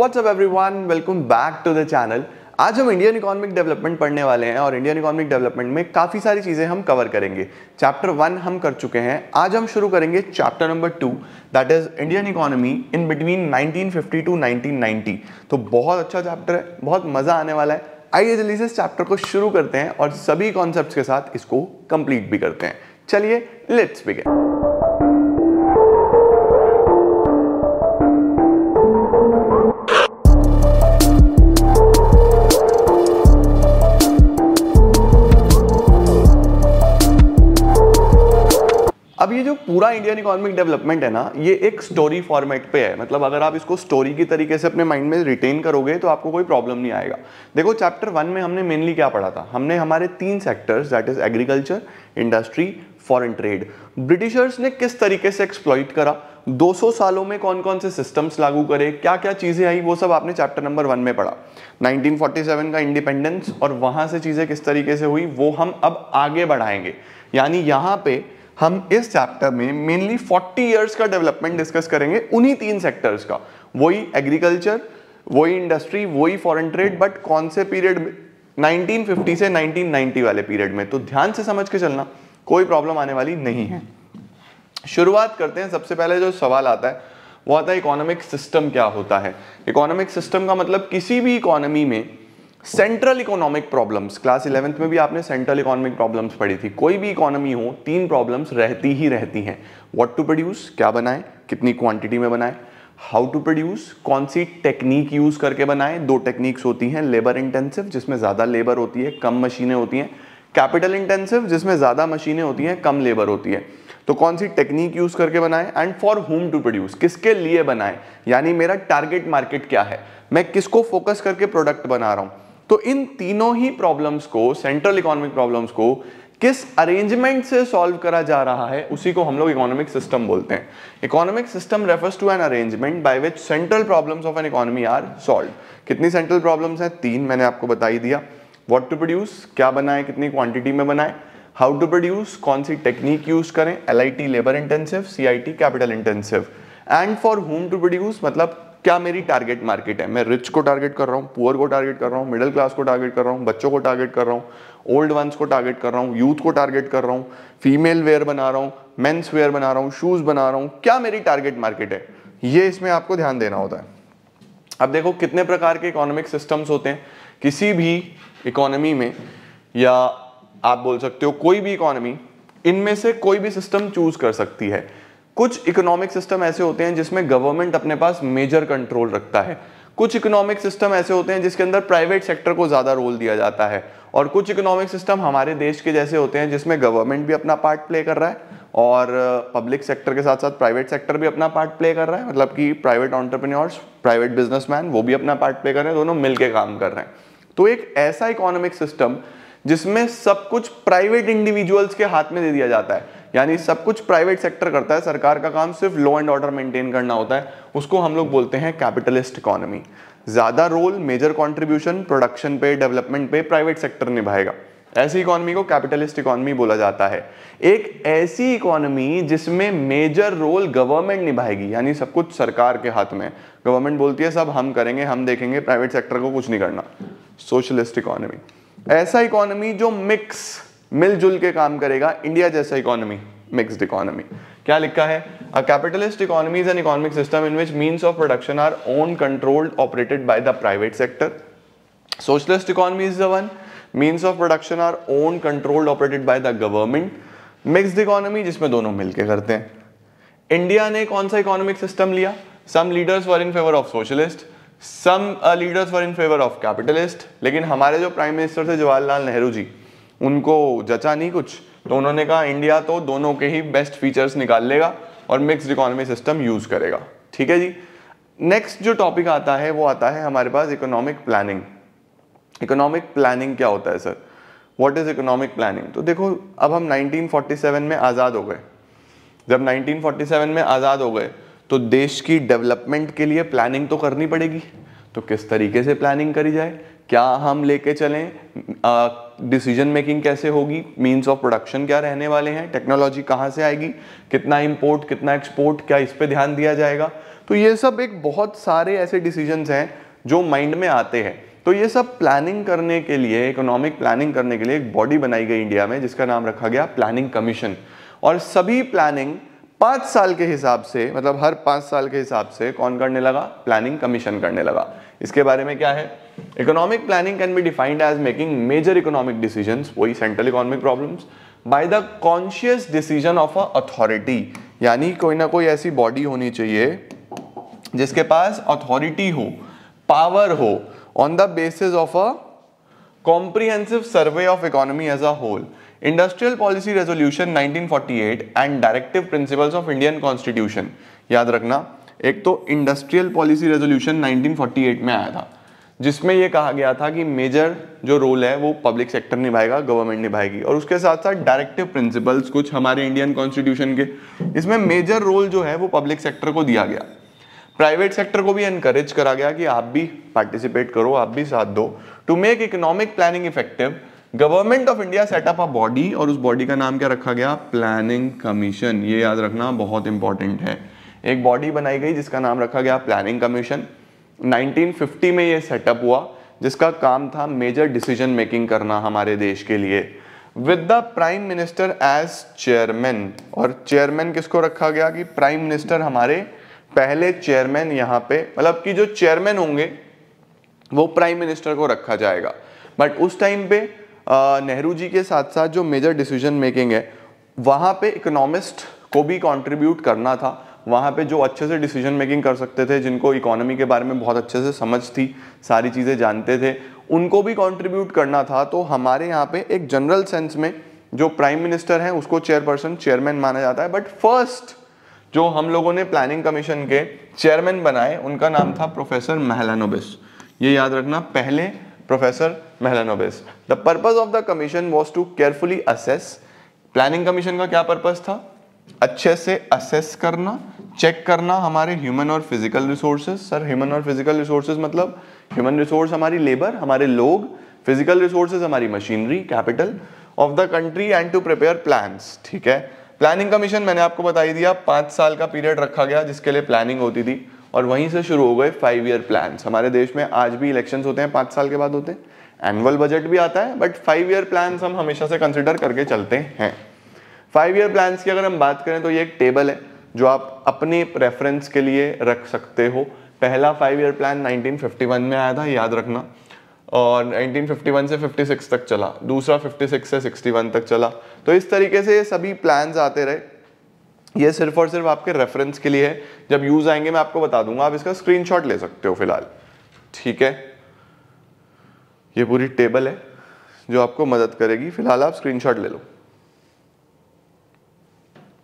WhatsApp everyone welcome back to the channel आज हम Indian economic development पढ़ने वाले हैं और इंडियन इकोनॉमिक डेवलपमेंट में काफ़ी सारी चीज़ें हम कवर करेंगे चैप्टर वन हम कर चुके हैं आज हम शुरू करेंगे chapter number two that is Indian economy in between 1950 to 1990 तो बहुत अच्छा चैप्टर है बहुत मज़ा आने वाला है आइए जल्दी से इस चैप्टर को शुरू करते हैं और सभी कॉन्सेप्ट के साथ इसको कंप्लीट भी करते हैं चलिए लेट्स बिगेन अब ये जो पूरा इंडियन इकोनॉमिक डेवलपमेंट है ना ये एक स्टोरी फॉर्मेट पे है मतलब अगर आप इसको स्टोरी की तरीके से अपने माइंड में रिटेन करोगे तो आपको कोई प्रॉब्लम नहीं आएगा देखो चैप्टर वन में हमने मेनली क्या पढ़ा था हमने हमारे तीन sectors that is agriculture industry foreign trade Britishers ने किस तरीके से एक्सप्लॉइट करा 200 सालों में कौन कौन से सिस्टम्स लागू करे क्या क्या चीज़ें आई वो सब आपने चैप्टर नंबर वन में पढ़ा 1947 का इंडिपेंडेंस और वहाँ से चीज़ें किस तरीके से हुई वो हम अब आगे बढ़ाएंगे यानी यहाँ पे हम इस चैप्टर में मेनली 40 इयर्स का डेवलपमेंट डिस्कस करेंगे उन्हीं तीन सेक्टर्स का वही एग्रीकल्चर वही इंडस्ट्री वही फॉरेन ट्रेड बट कौन से पीरियड 1950 से 1990 वाले पीरियड में तो ध्यान से समझ के चलना कोई प्रॉब्लम आने वाली नहीं है शुरुआत करते हैं सबसे पहले जो सवाल आता है वो आता है इकोनॉमिक सिस्टम क्या होता है इकोनॉमिक सिस्टम का मतलब किसी भी इकोनॉमी में central economic problems class eleventh में भी आपने सेंट्रल इकोनॉमिक प्रॉब्लम्स पढ़ी थी कोई भी इकोनॉमी हो तीन प्रॉब्लम्स रहती ही रहती हैं व्हाट टू प्रोड्यूस क्या बनाएं कितनी क्वांटिटी में बनाएं हाउ टू प्रोड्यूस कौन सी टेक्निक यूज़ करके बनाएं दो टेक्निक्स होती हैं लेबर इंटेंसिव जिसमें ज़्यादा लेबर होती है कम मशीनें होती हैं कैपिटल इंटेंसिव जिसमें ज़्यादा मशीनें होती हैं कम लेबर होती है तो कौन सी टेक्निक यूज़ करके बनाएं and for whom to produce किसके लिए बनाएं यानी मेरा टारगेट मार्केट क्या है मैं किसको फोकस करके प्रोडक्ट बना रहा हूँ तो इन तीनों ही प्रॉब्लम्स को सेंट्रल इकोनॉमिक प्रॉब्लम्स को किस अरेंजमेंट से सॉल्व करा जा रहा है उसी को हम लोग इकोनॉमिक सिस्टम बोलते हैं economic system refers to an arrangement by which central problems of an economy are solve कितनी सेंट्रल प्रॉब्लम्स हैं तीन मैंने आपको बताई दिया व्हाट टू प्रोड्यूस क्या बनाए कितनी क्वांटिटी में बनाए हाउ टू प्रोड्यूस कौन सी टेक्निक यूज करें L labour intensive C capital intensive and for whom to produce मतलब क्या मेरी टारगेट मार्केट है मैं रिच को टारगेट कर रहा हूँ पुअर को टारगेट कर रहा हूँ मिडिल क्लास को टारगेट कर रहा हूँ बच्चों को टारगेट कर रहा हूँ ओल्ड वंस को टारगेट कर रहा हूँ यूथ को टारगेट कर रहा हूँ फीमेल वेयर बना रहा हूँ मेन्स वेयर बना रहा हूँ शूज़ बना रहा हूँ क्या मेरी टारगेट मार्केट है ये इसमें आपको ध्यान देना होता है अब देखो कितने प्रकार के इकोनॉमिक सिस्टम्स होते हैं किसी भी इकोनॉमी में या आप बोल सकते हो कोई भी इकोनॉमी इनमें से कोई भी सिस्टम चूज कर सकती है कुछ इकोनॉमिक सिस्टम ऐसे होते हैं जिसमें गवर्नमेंट अपने पास मेजर कंट्रोल रखता है कुछ इकोनॉमिक सिस्टम ऐसे होते हैं जिसके अंदर प्राइवेट सेक्टर को ज़्यादा रोल दिया जाता है और कुछ इकोनॉमिक सिस्टम हमारे देश के जैसे होते हैं जिसमें गवर्नमेंट भी अपना पार्ट प्ले कर रहा है और पब्लिक uh, सेक्टर के साथ साथ प्राइवेट सेक्टर भी अपना पार्ट प्ले कर रहा है मतलब कि प्राइवेट ऑन्टरप्रेन्योर्स प्राइवेट बिजनेसमैन वो भी अपना पार्ट प्ले कर रहे हैं दोनों मिलकर काम कर रहे हैं तो एक ऐसा इकोनॉमिक सिस्टम जिसमें सब कुछ प्राइवेट इंडिविजुअल्स के हाथ में दे दिया जाता है यानी सब कुछ प्राइवेट सेक्टर करता है सरकार का काम सिर्फ लॉ एंड ऑर्डर मेंटेन करना होता है उसको हम लोग बोलते हैं कैपिटलिस्ट इकोनॉमी ज़्यादा रोल मेजर कॉन्ट्रीब्यूशन प्रोडक्शन पे डेवलपमेंट पे प्राइवेट सेक्टर निभाएगा ऐसी इकोनॉमी को कैपिटलिस्ट इकोनॉमी बोला जाता है एक ऐसी इकोनॉमी जिसमें मेजर रोल गवर्नमेंट निभाएगी यानी सब कुछ सरकार के हाथ में गवर्नमेंट बोलती है सब हम करेंगे हम देखेंगे प्राइवेट सेक्टर को कुछ नहीं करना सोशलिस्ट इकोनॉमी ऐसा इकोनॉमी जो मिक्स मिलजुल के काम करेगा इंडिया जैसा इकोनॉमी मिक्सड इकोनॉमी क्या लिखा है a capitalist economy is an economic system in which means of production are own controlled operated by the private sector socialist economy is the one means of production are own controlled operated by the government mixed economy जिसमें दोनों मिलकर करते हैं India ने कौन सा economic system लिया some leaders were in favour of socialist some leaders were in favour of capitalist लेकिन हमारे जो प्राइम मिनिस्टर थे जवाहरलाल नेहरू जी उनको जचा नहीं कुछ तो उन्होंने कहा इंडिया तो दोनों के ही बेस्ट फीचर्स निकाल लेगा और मिक्स इकोनॉमी सिस्टम यूज़ करेगा ठीक है जी नेक्स्ट जो टॉपिक आता है वो आता है हमारे पास इकोनॉमिक प्लानिंग इकोनॉमिक प्लानिंग क्या होता है sir what is economic planning तो देखो अब हम 1947 में आज़ाद हो गए जब 1947 में आज़ाद हो गए तो देश की डेवलपमेंट के लिए प्लानिंग तो करनी पड़ेगी तो किस तरीके से प्लानिंग करी जाए क्या हम लेके चलें डिसीजन मेकिंग कैसे होगी मीन्स ऑफ प्रोडक्शन क्या रहने वाले हैं टेक्नोलॉजी कहाँ से आएगी कितना इम्पोर्ट कितना एक्सपोर्ट क्या इस पर ध्यान दिया जाएगा तो ये सब एक बहुत सारे ऐसे डिसीजन हैं जो माइंड में आते हैं तो ये सब प्लानिंग करने के लिए इकोनॉमिक प्लानिंग करने के लिए एक बॉडी बनाई गई इंडिया में जिसका नाम रखा गया प्लानिंग कमीशन और सभी प्लानिंग पाँच साल के हिसाब से मतलब हर पाँच साल के हिसाब से कौन करने लगा प्लानिंग कमीशन करने लगा इसके बारे में क्या है economic planning can be defined as making major economic decision वही central economic problem by the conscious decision of a authority यानी कोई ना कोई ऐसी बॉडी होनी चाहिए जिसके पास अथॉरिटी हो पावर हो on the basis of a comprehensive survey of economy as a whole industrial policy resolution 1948 and directive principles of Indian constitution याद रखना एक तो इंडस्ट्रियल पॉलिसी रेजोल्यूशन 1948 में आया था जिसमें यह कहा गया था कि मेजर जो रोल है वो पब्लिक सेक्टर निभाएगा गवर्नमेंट निभाएगी और उसके साथ साथ डायरेक्टिव प्रिंसिपल्स कुछ हमारे इंडियन कॉन्स्टिट्यूशन के इसमें मेजर रोल जो है वो पब्लिक सेक्टर को दिया गया प्राइवेट सेक्टर को भी इनकरेज करा गया कि आप भी पार्टिसिपेट करो आप भी साथ दो to make economic planning effective government of India set up a body और उस बॉडी का नाम क्या रखा गया प्लानिंग कमीशन ये याद रखना बहुत इंपॉर्टेंट है एक बॉडी बनाई गई जिसका नाम रखा गया प्लानिंग कमीशन 1950 में ये सेटअप हुआ जिसका काम था मेजर डिसीजन मेकिंग करना हमारे देश के लिए with the prime minister as chairman और चेयरमैन किसको रखा गया कि प्राइम मिनिस्टर हमारे पहले चेयरमैन यहाँ पे मतलब कि जो चेयरमैन होंगे वो प्राइम मिनिस्टर को रखा जाएगा बट उस टाइम पे नेहरू जी के साथ साथ जो मेजर डिसीजन मेकिंग है वहाँ पे इकोनॉमिस्ट को भी कंट्रीब्यूट करना था वहाँ पे जो अच्छे से डिसीजन मेकिंग कर सकते थे जिनको इकोनॉमी के बारे में बहुत अच्छे से समझ थी सारी चीज़ें जानते थे उनको भी कंट्रीब्यूट करना था तो हमारे यहाँ पे एक जनरल सेंस में जो प्राइम मिनिस्टर हैं उसको चेयरपर्सन चेयरमैन माना जाता है बट फर्स्ट जो हम लोगों ने प्लानिंग कमीशन के चेयरमैन बनाए उनका नाम था प्रोफेसर महलानोबिस ये याद रखना पहले professor Mahalanobis the purpose of the commission was to carefully assess planning commission का क्या पर्पज था अच्छे से असेस करना चेक करना हमारे ह्यूमन और फिजिकल रिसोर्सेज सर ह्यूमन और फिजिकल रिसोर्सेज मतलब ह्यूमन रिसोर्स हमारी लेबर हमारे लोग फिजिकल रिसोर्सेज हमारी machinery capital of the country and to prepare plan ठीक है प्लानिंग कमीशन मैंने आपको बताई दिया पाँच साल का पीरियड रखा गया जिसके लिए प्लानिंग होती थी और वहीं से शुरू हो गए फाइव ईयर प्लान हमारे देश में आज भी इलेक्शन होते हैं पाँच साल के बाद होते हैं एनुअल बजट भी आता है बट फाइव ईयर प्लान हम हमेशा से कंसिडर करके चलते हैं फाइव ईयर प्लान्स की अगर हम बात करें तो ये एक टेबल है जो आप अपने प्रेफरेंस के लिए रख सकते हो पहला फाइव ईयर प्लान 1951 में आया था याद रखना और 1951 से 56 तक चला दूसरा 56 से 61 तक चला तो इस तरीके से ये सभी प्लान्स आते रहे ये सिर्फ और सिर्फ आपके रेफरेंस के लिए है जब यूज़ आएंगे मैं आपको बता दूंगा आप इसका स्क्रीनशॉट ले सकते हो फिलहाल ठीक है ये पूरी टेबल है जो आपको मदद करेगी फिलहाल आप स्क्रीनशॉट ले लो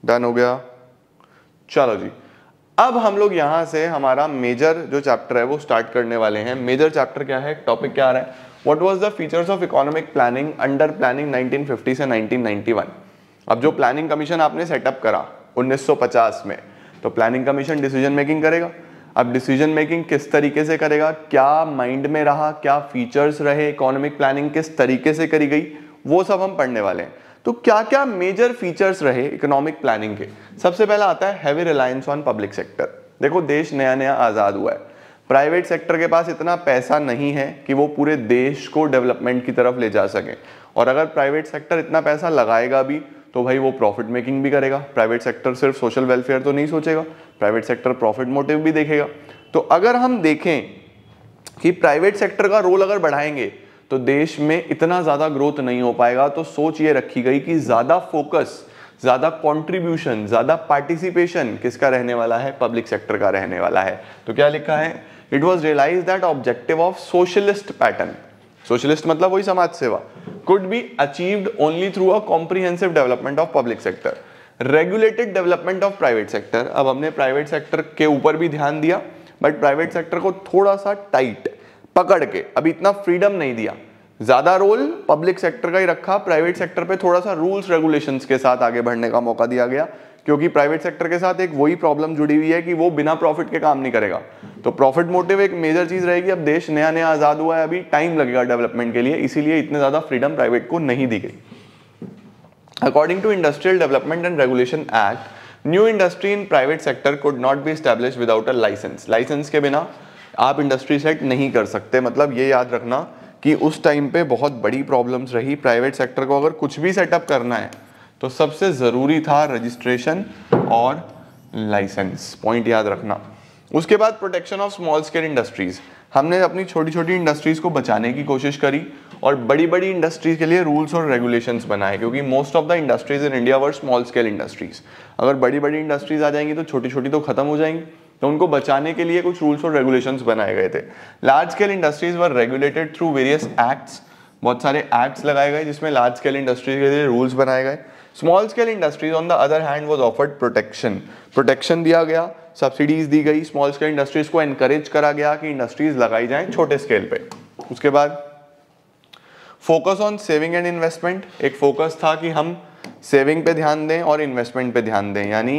डन हो गया चलो जी अब हम लोग यहां से हमारा मेजर जो चैप्टर है वो स्टार्ट करने वाले हैं मेजर चैप्टर क्या है टॉपिक क्या आ रहा है what was the features of economic planning under planning 1950 से 1991 अब जो प्लानिंग कमीशन आपने सेटअप करा 1950 में तो प्लानिंग कमीशन डिसीजन मेकिंग करेगा अब डिसीजन मेकिंग किस तरीके से करेगा क्या माइंड में रहा क्या फीचर्स रहे इकोनॉमिक प्लानिंग किस तरीके से करी गई वो सब हम पढ़ने वाले हैं तो क्या क्या मेजर फीचर्स रहे इकोनॉमिक प्लानिंग के सबसे पहला आता है heavy reliance on public sector देखो देश नया नया आज़ाद हुआ है प्राइवेट सेक्टर के पास इतना पैसा नहीं है कि वो पूरे देश को डेवलपमेंट की तरफ ले जा सकें और अगर प्राइवेट सेक्टर इतना पैसा लगाएगा भी तो भाई वो प्रॉफिट मेकिंग भी करेगा प्राइवेट सेक्टर सिर्फ सोशल वेलफेयर तो नहीं सोचेगा प्राइवेट सेक्टर प्रॉफिट मोटिव भी देखेगा तो अगर हम देखें कि प्राइवेट सेक्टर का रोल अगर बढ़ाएंगे तो देश में इतना ज़्यादा ग्रोथ नहीं हो पाएगा तो सोच ये रखी गई कि ज़्यादा फोकस ज़्यादा कंट्रीब्यूशन ज़्यादा पार्टिसिपेशन किसका रहने वाला है पब्लिक सेक्टर का रहने वाला है तो क्या लिखा है it was realise that objective of socialist pattern socialist मतलब वही समाज सेवा could be achieved only through a comprehensive development of public sector regulated development of private sector अब हमने प्राइवेट सेक्टर के ऊपर भी ध्यान दिया बट प्राइवेट सेक्टर को थोड़ा सा टाइट पकड़ के अभी इतना फ्रीडम नहीं दिया ज्यादा रोल पब्लिक सेक्टर का ही रखा प्राइवेट सेक्टर पे थोड़ा सा रूल्स रेगुलेशंस के साथ आगे बढ़ने का मौका दिया गया क्योंकि प्राइवेट सेक्टर के साथ एक वही प्रॉब्लम जुड़ी हुई है कि वो बिना प्रॉफिट के काम नहीं करेगा तो प्रॉफिट मोटिव एक मेजर चीज रहेगी अब देश नया नया आजाद हुआ है अभी टाइम लगेगा डेवलपमेंट के लिए इसीलिए इतने ज्यादा फ्रीडम प्राइवेट को नहीं दी गई according to industrial development and regulation act new industry in private sector could not be establish without a licence licence के बिना आप इंडस्ट्री सेट नहीं कर सकते मतलब ये याद रखना कि उस टाइम पे बहुत बड़ी प्रॉब्लम्स रही प्राइवेट सेक्टर को अगर कुछ भी सेटअप करना है तो सबसे ज़रूरी था रजिस्ट्रेशन और लाइसेंस पॉइंट याद रखना उसके बाद protection of small scale industries हमने अपनी छोटी छोटी इंडस्ट्रीज़ को बचाने की कोशिश करी और बड़ी बड़ी इंडस्ट्रीज़ के लिए रूल्स और रेगुलेशंस बनाए क्योंकि most of the industries in India were small scale industries अगर बड़ी बड़ी इंडस्ट्रीज़ आ जाएंगी तो छोटी छोटी तो खत्म हो जाएंगी तो उनको बचाने के लिए कुछ रूल्स और रेगुलेशंस बनाए गए थे large scale industries were regulated through various acts बहुत सारे एक्ट्स लगाए गए जिसमें लार्ज स्केल इंडस्ट्रीज के लिए रूल्स बनाए गए small scale industries on the other hand was offered protection protection दिया गया सब्सिडीज दी गई स्मॉल स्केल इंडस्ट्रीज को एनकरेज करा गया कि इंडस्ट्रीज लगाई जाएं छोटे स्केल पे उसके बाद focus on saving and investment एक फोकस था कि हम सेविंग पे ध्यान दें और इन्वेस्टमेंट पे ध्यान दें यानी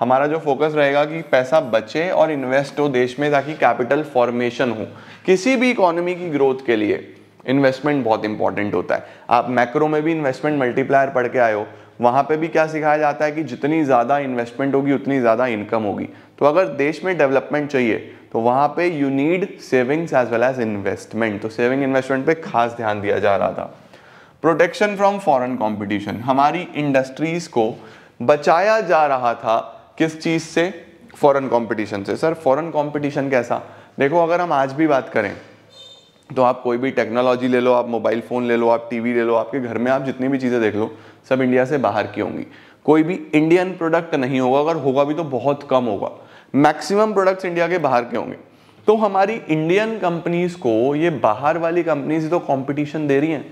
हमारा जो फोकस रहेगा कि पैसा बचे और इन्वेस्ट हो देश में ताकि कैपिटल फॉर्मेशन हो किसी भी इकोनॉमी की ग्रोथ के लिए इन्वेस्टमेंट बहुत इंपॉर्टेंट होता है आप मैक्रो में भी इन्वेस्टमेंट मल्टीप्लायर पढ़ के आए हो वहाँ पे भी क्या सिखाया जाता है कि जितनी ज़्यादा इन्वेस्टमेंट होगी उतनी ज़्यादा इनकम होगी तो अगर देश में डेवलपमेंट चाहिए तो वहाँ पे you need savings as well as investment तो सेविंग इन्वेस्टमेंट पे खास ध्यान दिया जा रहा था प्रोटेक्शन फ्रॉम फॉरेन कंपटीशन हमारी इंडस्ट्रीज़ को बचाया जा रहा था किस चीज़ से फॉरेन कंपटीशन से सर फॉरेन कंपटीशन कैसा देखो अगर हम आज भी बात करें तो आप कोई भी टेक्नोलॉजी ले लो आप मोबाइल फ़ोन ले लो आप टीवी ले लो आपके घर में आप जितनी भी चीज़ें देख लो सब इंडिया से बाहर की होंगी कोई भी इंडियन प्रोडक्ट नहीं होगा अगर होगा भी तो बहुत कम होगा मैक्सिमम प्रोडक्ट्स इंडिया के बाहर के होंगे तो हमारी इंडियन कंपनीज को ये बाहर वाली कंपनीज तो कंपटीशन दे रही हैं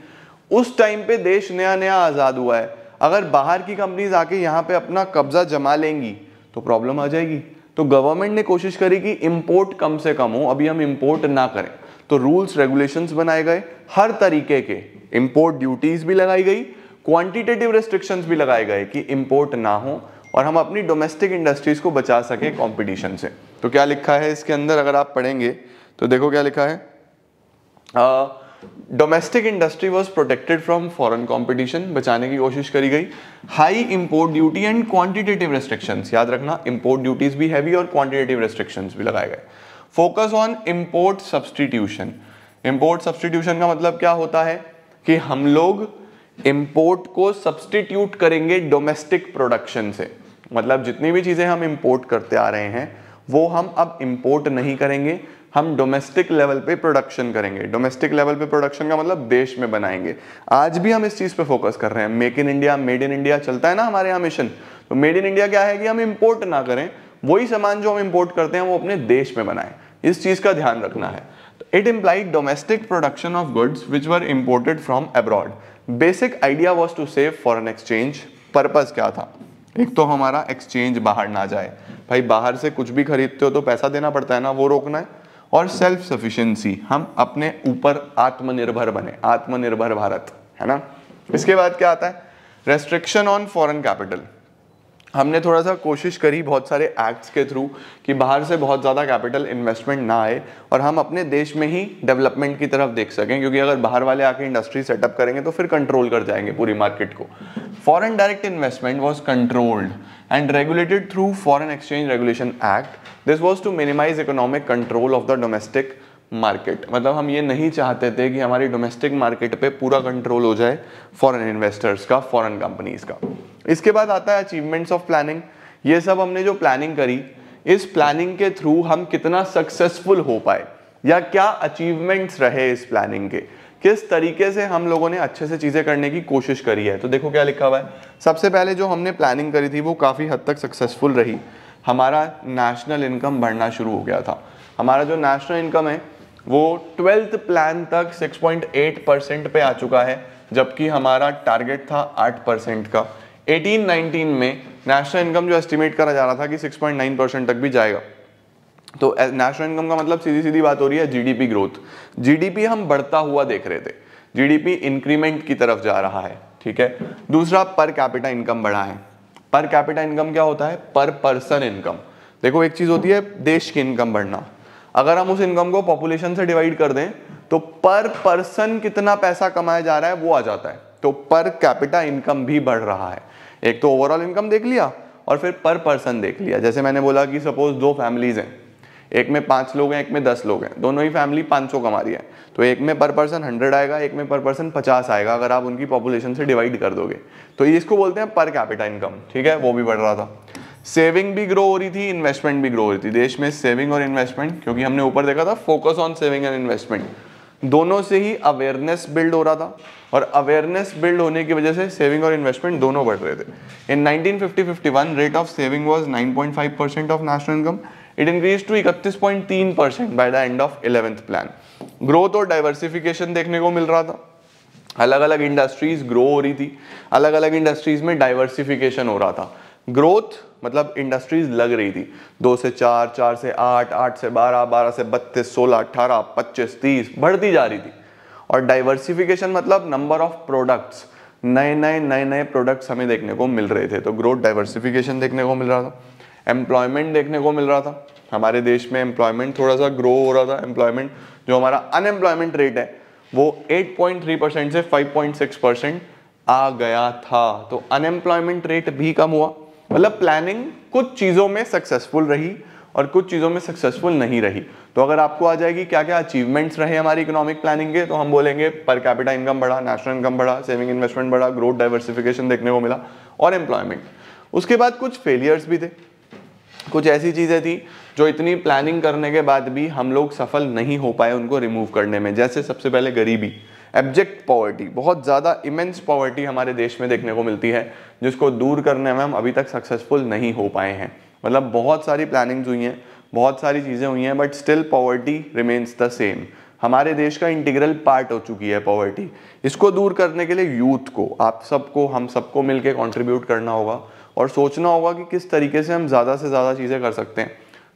उस टाइम पे देश नया नया आज़ाद हुआ है अगर बाहर की कंपनीज आके यहाँ पे अपना कब्जा जमा लेंगी तो प्रॉब्लम आ जाएगी तो गवर्नमेंट ने कोशिश करी कि इम्पोर्ट कम से कम हो अभी हम इम्पोर्ट ना करें तो रूल्स रेगुलेशंस बनाए गए हर तरीके के इम्पोर्ट ड्यूटीज भी लगाई गई क्वांटिटेटिव रेस्ट्रिक्शंस भी लगाए गए कि इम्पोर्ट ना हो और हम अपनी डोमेस्टिक इंडस्ट्रीज को बचा सके कंपटीशन से तो क्या लिखा है इसके अंदर अगर आप पढ़ेंगे तो देखो क्या लिखा है ah, domestic industry was protected from foreign competition बचाने की कोशिश करी गई high import duty and quantitative restriction याद रखना इम्पोर्ट ड्यूटीज भी हैवी और क्वान्टिटेटिव रेस्ट्रिक्शन भी लगाए गए focus on import substitution import substitution का मतलब क्या होता है कि हम लोग इम्पोर्ट को सब्सटीट्यूट करेंगे डोमेस्टिक प्रोडक्शन से मतलब जितनी भी चीज़ें हम इम्पोर्ट करते आ रहे हैं वो हम अब इम्पोर्ट नहीं करेंगे हम डोमेस्टिक लेवल पे प्रोडक्शन करेंगे डोमेस्टिक लेवल पे प्रोडक्शन का मतलब देश में बनाएंगे आज भी हम इस चीज़ पे फोकस कर रहे हैं make in India made in India चलता है ना हमारे यहाँ मिशन तो मेड इन इंडिया क्या है कि हम इम्पोर्ट ना करें वही सामान जो हम इम्पोर्ट करते हैं वो अपने देश में बनाए इस चीज़ का ध्यान रखना है it implied domestic production of goods which were imported from abroad basic idea was to save foreign exchange purpose क्या था एक तो हमारा एक्सचेंज बाहर ना जाए भाई बाहर से कुछ भी खरीदते हो तो पैसा देना पड़ता है ना वो रोकना है और सेल्फ सफिशिएंसी हम अपने ऊपर आत्मनिर्भर बने आत्मनिर्भर भारत है ना इसके बाद क्या आता है रेस्ट्रिक्शन ऑन फॉरेन कैपिटल हमने थोड़ा सा कोशिश करी बहुत सारे एक्ट्स के थ्रू कि बाहर से बहुत ज़्यादा कैपिटल इन्वेस्टमेंट ना आए और हम अपने देश में ही डेवलपमेंट की तरफ देख सकें क्योंकि अगर बाहर वाले आके इंडस्ट्री सेटअप करेंगे तो फिर कंट्रोल कर जाएंगे पूरी मार्केट को foreign direct investment was controlled and regulated through Foreign Exchange Regulation Act. This was to minimize economic control of the domestic market मतलब हम ये नहीं चाहते थे कि हमारी डोमेस्टिक मार्केट पे पूरा कंट्रोल हो जाए फॉरेन इन्वेस्टर्स का फॉरेन कंपनीज का इसके बाद आता है अचीवमेंट्स ऑफ प्लानिंग ये सब हमने जो प्लानिंग करी इस प्लानिंग के थ्रू हम कितना सक्सेसफुल हो पाए या क्या अचीवमेंट्स रहे इस प्लानिंग के किस तरीके से हम लोगों ने अच्छे से चीज़ें करने की कोशिश करी है तो देखो क्या लिखा हुआ है सबसे पहले जो हमने प्लानिंग करी थी वो काफ़ी हद तक सक्सेसफुल रही हमारा नेशनल इनकम बढ़ना शुरू हो गया था हमारा जो नेशनल इनकम है वो ट्वेल्थ प्लान तक 6.8 परसेंट पे आ चुका है जबकि हमारा टारगेट था 8 परसेंट का 18-19 में नेशनल इनकम जो एस्टिमेट करा जा रहा था कि 6.9 परसेंट तक भी जाएगा तो नेशनल uh, इनकम का मतलब सीधी सीधी बात हो रही है जीडीपी ग्रोथ जीडीपी हम बढ़ता हुआ देख रहे थे जीडीपी इंक्रीमेंट की तरफ जा रहा है ठीक है दूसरा पर कैपिटा इनकम बढ़ा है पर कैपिटा इनकम क्या होता है पर पर्सन इनकम देखो एक चीज होती है देश की इनकम बढ़ना अगर हम उस इनकम को पॉपुलेशन से डिवाइड कर दें तो पर पर्सन कितना पैसा कमाया जा रहा है वो आ जाता है तो पर कैपिटा इनकम भी बढ़ रहा है एक तो ओवरऑल इनकम देख लिया और फिर पर पर्सन देख लिया जैसे मैंने बोला कि सपोज दो फैमिलीज हैं एक में पांच लोग हैं एक में दस लोग हैं दोनों ही फैमिली पाँच सौ कमा रही है तो एक में पर पर्सन हंड्रेड आएगा एक में पर पर्सन पचास आएगा अगर आप उनकी पॉपुलेशन से डिवाइड कर दोगे तो इसको बोलते हैं पर कैपिटा इनकम ठीक है वो भी बढ़ रहा था सेविंग भी ग्रो हो रही थी इन्वेस्टमेंट भी ग्रो हो रही थी देश में सेविंग और इन्वेस्टमेंट क्योंकि हमने ऊपर देखा था focus on saving and investment दोनों से ही अवेयरनेस बिल्ड हो रहा था और अवेयरनेस बिल्ड होने की वजह से सेविंग और इन्वेस्टमेंट दोनों बढ़ रहे थे in 1950-51 rate of saving was 9.5 percent of national income it increase to इकतीस पॉइंट तीन percent by the end of eleventh plan growth और डाइवर्सिफिकेशन देखने को मिल रहा था अलग अलग इंडस्ट्रीज ग्रो हो रही थी अलग अलग इंडस्ट्रीज में डाइवर्सिफिकेशन हो रहा था ग्रोथ मतलब इंडस्ट्रीज लग रही थी दो से चार चार से आठ आठ से बारह बारह से बत्तीस सोलह अट्ठारह पच्चीस तीस बढ़ती जा रही थी और डाइवर्सिफिकेशन मतलब नंबर ऑफ प्रोडक्ट्स नए नए नए नए प्रोडक्ट्स हमें देखने को मिल रहे थे तो ग्रोथ डाइवर्सिफिकेशन देखने को मिल रहा था एम्प्लॉयमेंट देखने को मिल रहा था हमारे देश में एम्प्लॉयमेंट थोड़ा सा ग्रो हो रहा था एम्प्लॉयमेंट जो हमारा अनएम्प्लॉयमेंट रेट है वो 8.3 परसेंट से 5.6 परसेंट आ गया था तो अनएम्प्लॉयमेंट रेट भी कम हुआ मतलब प्लानिंग कुछ चीज़ों में सक्सेसफुल रही और कुछ चीज़ों में सक्सेसफुल नहीं रही तो अगर आपको आ जाएगी क्या क्या अचीवमेंट्स रहे हमारी इकोनॉमिक प्लानिंग के तो हम बोलेंगे पर कैपिटा इनकम बढ़ा नेशनल इनकम बढ़ा सेविंग इन्वेस्टमेंट बढ़ा ग्रोथ डाइवर्सिफिकेशन देखने को मिला और एम्प्लॉयमेंट उसके बाद कुछ फेलियर्स भी थे कुछ ऐसी चीज़ें थी जो इतनी प्लानिंग करने के बाद भी हम लोग सफल नहीं हो पाए उनको रिमूव करने में जैसे सबसे पहले गरीबी एब्जेक्ट पॉवर्टी बहुत ज़्यादा इमेंस पॉवर्टी हमारे देश में देखने को मिलती है जिसको दूर करने में हम अभी तक सक्सेसफुल नहीं हो पाए हैं मतलब बहुत सारी प्लानिंग्स हुई हैं बहुत सारी चीज़ें हुई हैं but still poverty remains the same हमारे देश का इंटीग्रल पार्ट हो चुकी है पॉवर्टी इसको दूर करने के लिए यूथ को आप सबको हम सबको मिलकर कॉन्ट्रीब्यूट करना होगा और सोचना होगा कि किस तरीके से हम ज़्यादा से ज़्यादा चीज़ें कर सकते हैं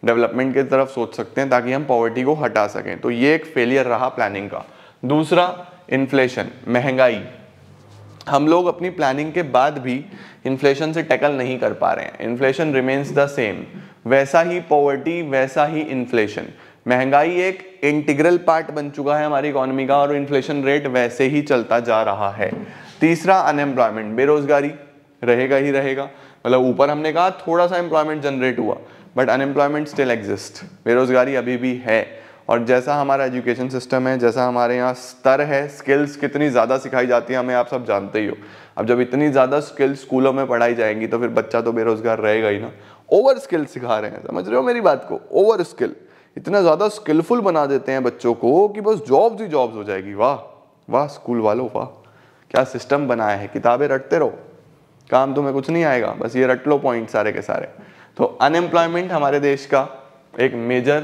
डेवलपमेंट की तरफ सोच सकते हैं ताकि हम पॉवर्टी को हटा सकें तो ये एक फेलियर रहा प्लानिंग का दूसरा इन्फ्लेशन महंगाई हम लोग अपनी प्लानिंग के बाद भी इन्फ्लेशन से टैकल नहीं कर पा रहे हैं इन्फ्लेशन रिमेंस द सेम वैसा ही पॉवर्टी वैसा ही इन्फ्लेशन महंगाई एक इंटीग्रल पार्ट बन चुका है हमारी इकोनॉमी का और इन्फ्लेशन रेट वैसे ही चलता जा रहा है तीसरा अनएम्प्लॉयमेंट बेरोजगारी रहेगा ही रहेगा मतलब ऊपर हमने कहा थोड़ा सा एम्प्लॉयमेंट जनरेट हुआ बट अनएम्प्लॉयमेंट स्टिल एग्जिस्ट बेरोजगारी अभी भी है और जैसा हमारा एजुकेशन सिस्टम है जैसा हमारे यहाँ स्तर है स्किल्स कितनी ज़्यादा सिखाई जाती है हमें आप सब जानते ही हो अब जब इतनी ज़्यादा स्किल्स स्कूलों में पढ़ाई जाएंगी तो फिर बच्चा तो बेरोजगार रहेगा ही ना ओवर स्किल सिखा रहे हैं समझ रहे हो मेरी बात को ओवर स्किल इतना ज़्यादा स्किलफुल बना देते हैं बच्चों को कि बस जॉब्स ही जॉब्स हो जाएगी वाह वाह स्कूल वालों वाह क्या सिस्टम बनाया है किताबें रटते रहो काम तुम्हें तो कुछ नहीं आएगा बस ये रट लो पॉइंट सारे के सारे तो अनएम्प्लॉयमेंट हमारे देश का एक मेजर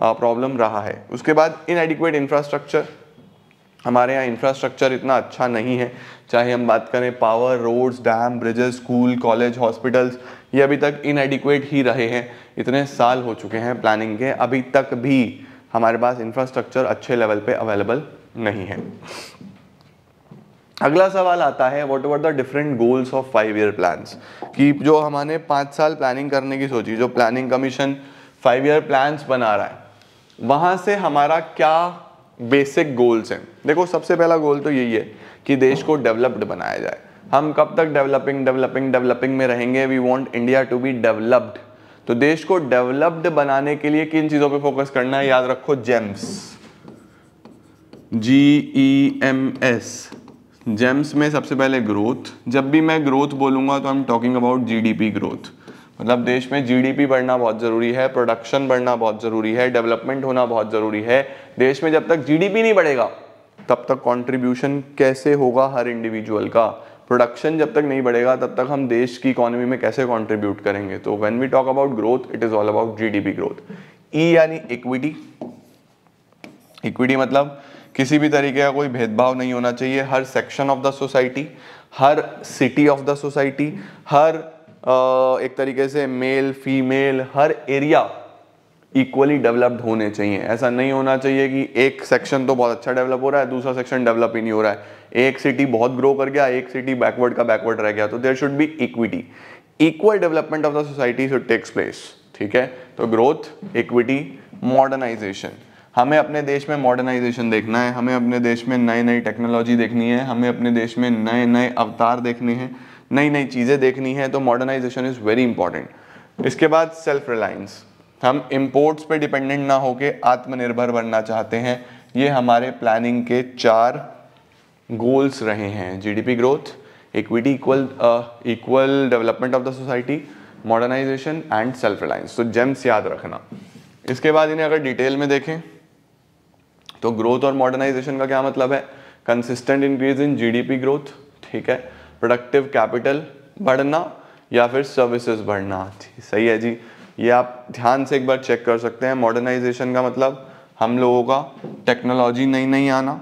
प्रॉब्लम रहा है उसके बाद इनएडिक्वेट इंफ्रास्ट्रक्चर हमारे यहाँ इंफ्रास्ट्रक्चर इतना अच्छा नहीं है चाहे हम बात करें power roads dam bridges school college hospitals ये अभी तक इनएडिक्वेट ही रहे हैं इतने साल हो चुके हैं प्लानिंग के अभी तक भी हमारे पास इंफ्रास्ट्रक्चर अच्छे लेवल पे अवेलेबल नहीं है अगला सवाल आता है what are the different goals of five year plans कि जो हमारे पाँच साल प्लानिंग करने की सोची जो planning commission five year plans बना रहा है वहाँ से हमारा क्या बेसिक गोल्स हैं देखो सबसे पहला गोल तो यही है कि देश को डेवलप्ड बनाया जाए हम कब तक डेवलपिंग डेवलपिंग डेवलपिंग में रहेंगे we want India to be developed तो देश को डेवलप्ड बनाने के लिए किन चीज़ों पे फोकस करना है याद रखो GEMS G E M S GEMS में सबसे पहले ग्रोथ जब भी मैं ग्रोथ बोलूंगा तो I am talking about GDP growth मतलब देश में जीडीपी बढ़ना बहुत ज़रूरी है प्रोडक्शन बढ़ना बहुत ज़रूरी है डेवलपमेंट होना बहुत ज़रूरी है देश में जब तक जीडीपी नहीं बढ़ेगा तब तक कंट्रीब्यूशन कैसे होगा हर इंडिविजुअल का प्रोडक्शन जब तक नहीं बढ़ेगा तब तक हम देश की इकोनॉमी में कैसे कंट्रीब्यूट करेंगे तो when we talk about growth it is all about GDP growth E यानी इक्विटी इक्विटी मतलब किसी भी तरीके का कोई भेदभाव नहीं होना चाहिए हर सेक्शन ऑफ द सोसाइटी हर सिटी ऑफ द सोसाइटी हर एक तरीके से मेल फीमेल हर एरिया इक्वली डेवलप्ड होने चाहिए ऐसा नहीं होना चाहिए कि एक सेक्शन तो बहुत अच्छा डेवलप हो रहा है दूसरा सेक्शन डेवलप ही नहीं हो रहा है एक सिटी बहुत ग्रो कर गया एक सिटी बैकवर्ड का बैकवर्ड रह गया तो there should be equity equal development of the society should takes place ठीक है तो ग्रोथ इक्विटी मॉडर्नाइजेशन हमें अपने देश में मॉडर्नाइजेशन देखना है हमें अपने देश में नई नई टेक्नोलॉजी देखनी है हमें अपने देश में नए नए अवतार देखने हैं नई नई चीज़ें देखनी है तो मॉडर्नाइजेशन इज़ वेरी इंपॉर्टेंट इसके बाद सेल्फ रिलायंस हम इम्पोर्ट्स पे डिपेंडेंट ना होके आत्मनिर्भर बनना चाहते हैं ये हमारे प्लानिंग के चार गोल्स रहे हैं GDP growth equity equal equal development of the society modernisation and self reliance तो जेम्स याद रखना इसके बाद इन्हें अगर डिटेल में देखें तो ग्रोथ और मॉडर्नाइजेशन का क्या मतलब है consistent increase in GDP growth ठीक है प्रोडक्टिव कैपिटल बढ़ना या फिर सर्विसेज बढ़ना सही है जी ये आप ध्यान से एक बार चेक कर सकते हैं मॉडर्नाइजेशन का मतलब हम लोगों का टेक्नोलॉजी नई नई आना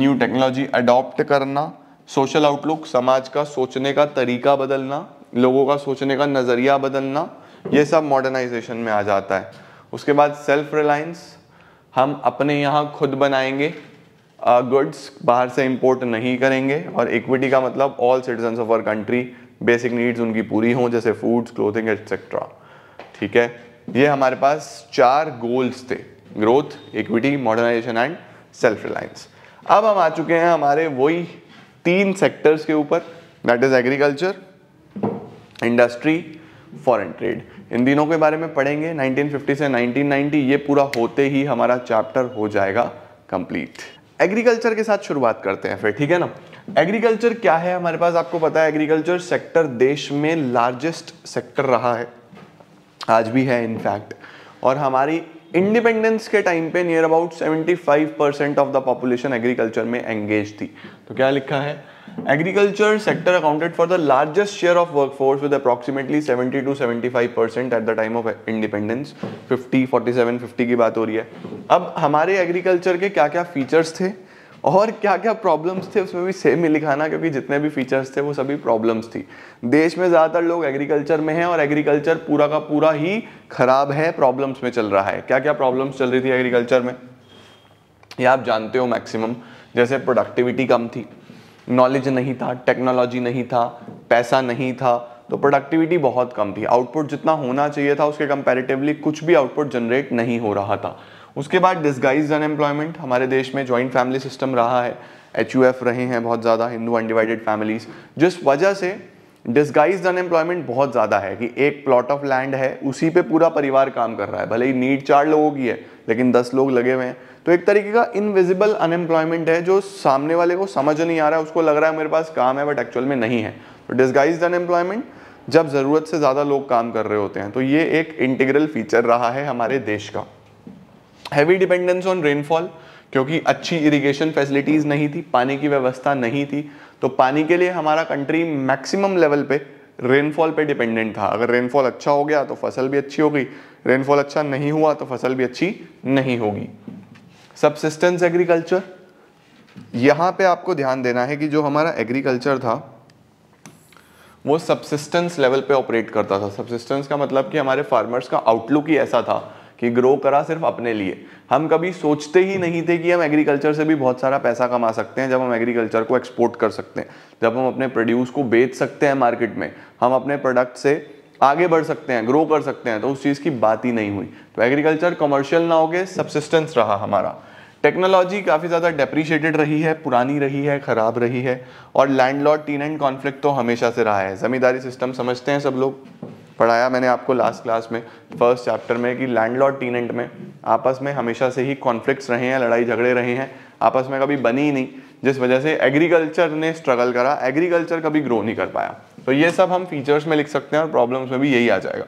न्यू टेक्नोलॉजी अडॉप्ट करना सोशल आउटलुक समाज का सोचने का तरीका बदलना लोगों का सोचने का नज़रिया बदलना ये सब मॉडर्नाइजेशन में आ जाता है उसके बाद सेल्फ रिलायंस हम अपने यहाँ खुद बनाएंगे गुड्स uh, बाहर से इम्पोर्ट नहीं करेंगे और इक्विटी का मतलब all citizens of our country basic needs उनकी पूरी हों जैसे फूड्स क्लोथिंग एक्सेट्रा ठीक है ये हमारे पास चार गोल्स थे growth equity modernisation and self reliance अब हम आ चुके हैं हमारे वही तीन सेक्टर्स के ऊपर that is agriculture industry foreign trade इन दिनों के बारे में पढ़ेंगे 1950 से 1990 ये पूरा होते ही हमारा चैप्टर हो जाएगा कंप्लीट एग्रीकल्चर के साथ शुरुआत करते हैं फिर ठीक है ना एग्रीकल्चर क्या है हमारे पास आपको पता है एग्रीकल्चर सेक्टर देश में लार्जेस्ट सेक्टर रहा है आज भी है इनफैक्ट और हमारी इंडिपेंडेंस के टाइम पे near about 75 percent of the population agriculture में एंगेज थी तो क्या लिखा है agriculture sector accounted for the largest share of workforce with approximately 70 to 75 percent at the time of independence 50, 47, 50 की बात हो रही है अब हमारे एग्रीकल्चर के क्या क्या फीचर्स थे और क्या क्या प्रॉब्लम्स थे उसमें भी सेम ही लिखाना क्योंकि जितने भी फीचर्स थे वो सभी प्रॉब्लम्स थी देश में ज़्यादातर लोग एग्रीकल्चर में हैं और एग्रीकल्चर पूरा का पूरा ही खराब है प्रॉब्लम्स में चल रहा है क्या क्या प्रॉब्लम्स चल रही थी एग्रीकल्चर में ये आप जानते हो मैक्सिमम जैसे प्रोडक्टिविटी कम थी नॉलेज नहीं था टेक्नोलॉजी नहीं था पैसा नहीं था तो प्रोडक्टिविटी बहुत कम थी आउटपुट जितना होना चाहिए था उसके कंपैरेटिवली कुछ भी आउटपुट जनरेट नहीं हो रहा था उसके बाद डिस्गाइज अनएम्प्लॉयमेंट हमारे देश में जॉइंट फैमिली सिस्टम रहा है एच रहे हैं बहुत ज़्यादा हिंदू अनडिवाइडेड फैमिलीज जिस वजह से डिस्गाइज अनएम्प्लॉयमेंट बहुत ज़्यादा है कि एक प्लॉट ऑफ लैंड है उसी पे पूरा परिवार काम कर रहा है भले ही नीड चार लोगों की है लेकिन दस लोग लगे हुए हैं तो एक तरीके का इनविजिबल अनएम्प्लॉयमेंट है जो सामने वाले को समझ नहीं आ रहा है उसको लग रहा है मेरे पास काम है बट एक्चुअल में नहीं है तो डिस्गाइज अनएम्प्लॉयमेंट जब ज़रूरत से ज़्यादा लोग काम कर रहे होते हैं तो ये एक इंटीग्रल फीचर रहा है हमारे देश का हैवी डिपेंडेंस ऑन रेनफॉल क्योंकि अच्छी इरीगेशन फैसिलिटीज़ नहीं थी पानी की व्यवस्था नहीं थी तो पानी के लिए हमारा कंट्री मैक्सिमम लेवल पे रेनफॉल पे डिपेंडेंट था अगर रेनफॉल अच्छा हो गया तो फसल भी अच्छी होगी रेनफॉल अच्छा नहीं हुआ तो फसल भी अच्छी नहीं होगी सबसिस्टेंस एग्रीकल्चर यहाँ पे आपको ध्यान देना है कि जो हमारा एग्रीकल्चर था वो सबसिस्टेंस लेवल पे ऑपरेट करता था सबसिस्टेंस का मतलब कि हमारे फार्मर्स का आउटलुक ही ऐसा था कि ग्रो करा सिर्फ अपने लिए हम कभी सोचते ही नहीं थे कि हम एग्रीकल्चर से भी बहुत सारा पैसा कमा सकते हैं जब हम एग्रीकल्चर को एक्सपोर्ट कर सकते हैं जब हम अपने प्रोड्यूस को बेच सकते हैं मार्केट में हम अपने प्रोडक्ट से आगे बढ़ सकते हैं ग्रो कर सकते हैं तो उस चीज़ की बात ही नहीं हुई तो एग्रीकल्चर कमर्शियल ना हो गए सबसिस्टेंस रहा हमारा टेक्नोलॉजी काफ़ी ज़्यादा डेप्रिशिएटेड रही है पुरानी रही है ख़राब रही है और लॉर्ड टीन एंड कॉन्फ्लिक्ट तो हमेशा से रहा है ज़मींदारी सिस्टम समझते हैं सब लोग पढ़ाया मैंने आपको लास्ट क्लास में फर्स्ट चैप्टर में कि लैंड टीन एंड में आपस में हमेशा से ही कॉन्फ्लिक्ट्स रहे हैं लड़ाई झगड़े रहे हैं आपस में कभी बनी ही नहीं जिस वजह से एग्रीकल्चर ने स्ट्रगल करा एग्रीकल्चर कभी ग्रो नहीं कर पाया तो ये सब हम फीचर्स में लिख सकते हैं और प्रॉब्लम्स में भी यही आ जाएगा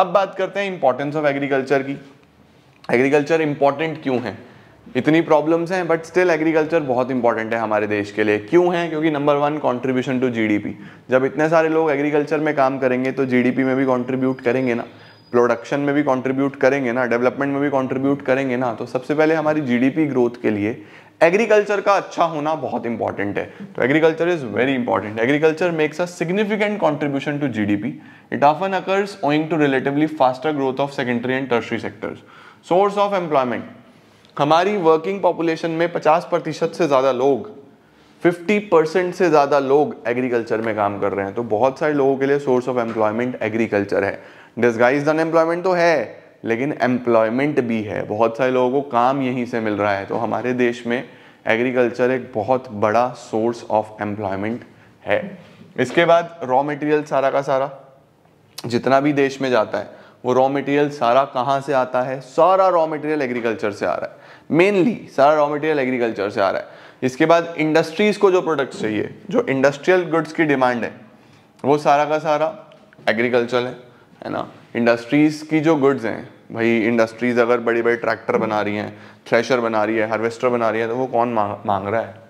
अब बात करते हैं इंपॉर्टेंस ऑफ एग्रीकल्चर की एग्रीकल्चर इंपॉर्टेंट क्यों है इतनी प्रॉब्लम्स हैं बट स्टिल एग्रीकल्चर बहुत इंपॉर्टेंट है हमारे देश के लिए क्यों है क्योंकि number one contribution to GDP जब इतने सारे लोग एग्रीकल्चर में काम करेंगे तो जीडीपी में भी कॉन्ट्रीब्यूट करेंगे ना प्रोडक्शन में भी कंट्रीब्यूट करेंगे ना डेवलपमेंट में भी कंट्रीब्यूट करेंगे ना तो सबसे पहले हमारी जीडीपी ग्रोथ के लिए एग्रीकल्चर का अच्छा होना बहुत इंपॉर्टेंट है तो agriculture is very important agriculture makes a significant contribution to G D P it often occurs owing to relatively faster growth of secondary and tertiary sectors source of employment हमारी working population में 50 प्रतिशत से ज़्यादा लोग 50 percent से ज़्यादा लोग agriculture में काम कर रहे हैं तो बहुत सारे लोगों के लिए सोर्स ऑफ एम्प्लॉयमेंट एग्रीकल्चर है डिस्गाइज अनएम्प्लॉयमेंट तो है लेकिन एम्प्लॉयमेंट भी है बहुत सारे लोगों को काम यहीं से मिल रहा है तो हमारे देश में एग्रीकल्चर एक बहुत बड़ा सोर्स ऑफ एम्प्लॉयमेंट है इसके बाद रॉ मटेरियल सारा का सारा जितना भी देश में जाता है वो रॉ मटेरियल सारा कहाँ से आता है सारा रॉ मटेरियल एग्रीकल्चर से आ रहा है मेनली सारा रॉ मटेरियल एग्रीकल्चर से आ रहा है इसके बाद इंडस्ट्रीज़ को जो प्रोडक्ट्स चाहिए जो इंडस्ट्रियल गुड्स की डिमांड है वो सारा का सारा एग्रीकल्चर है है ना इंडस्ट्रीज़ की जो गुड्स हैं भाई इंडस्ट्रीज़ अगर बड़ी बड़ी ट्रैक्टर बना रही हैं थ्रेशर बना रही है हार्वेस्टर बना रही है तो वो कौन मांग मांग रहा है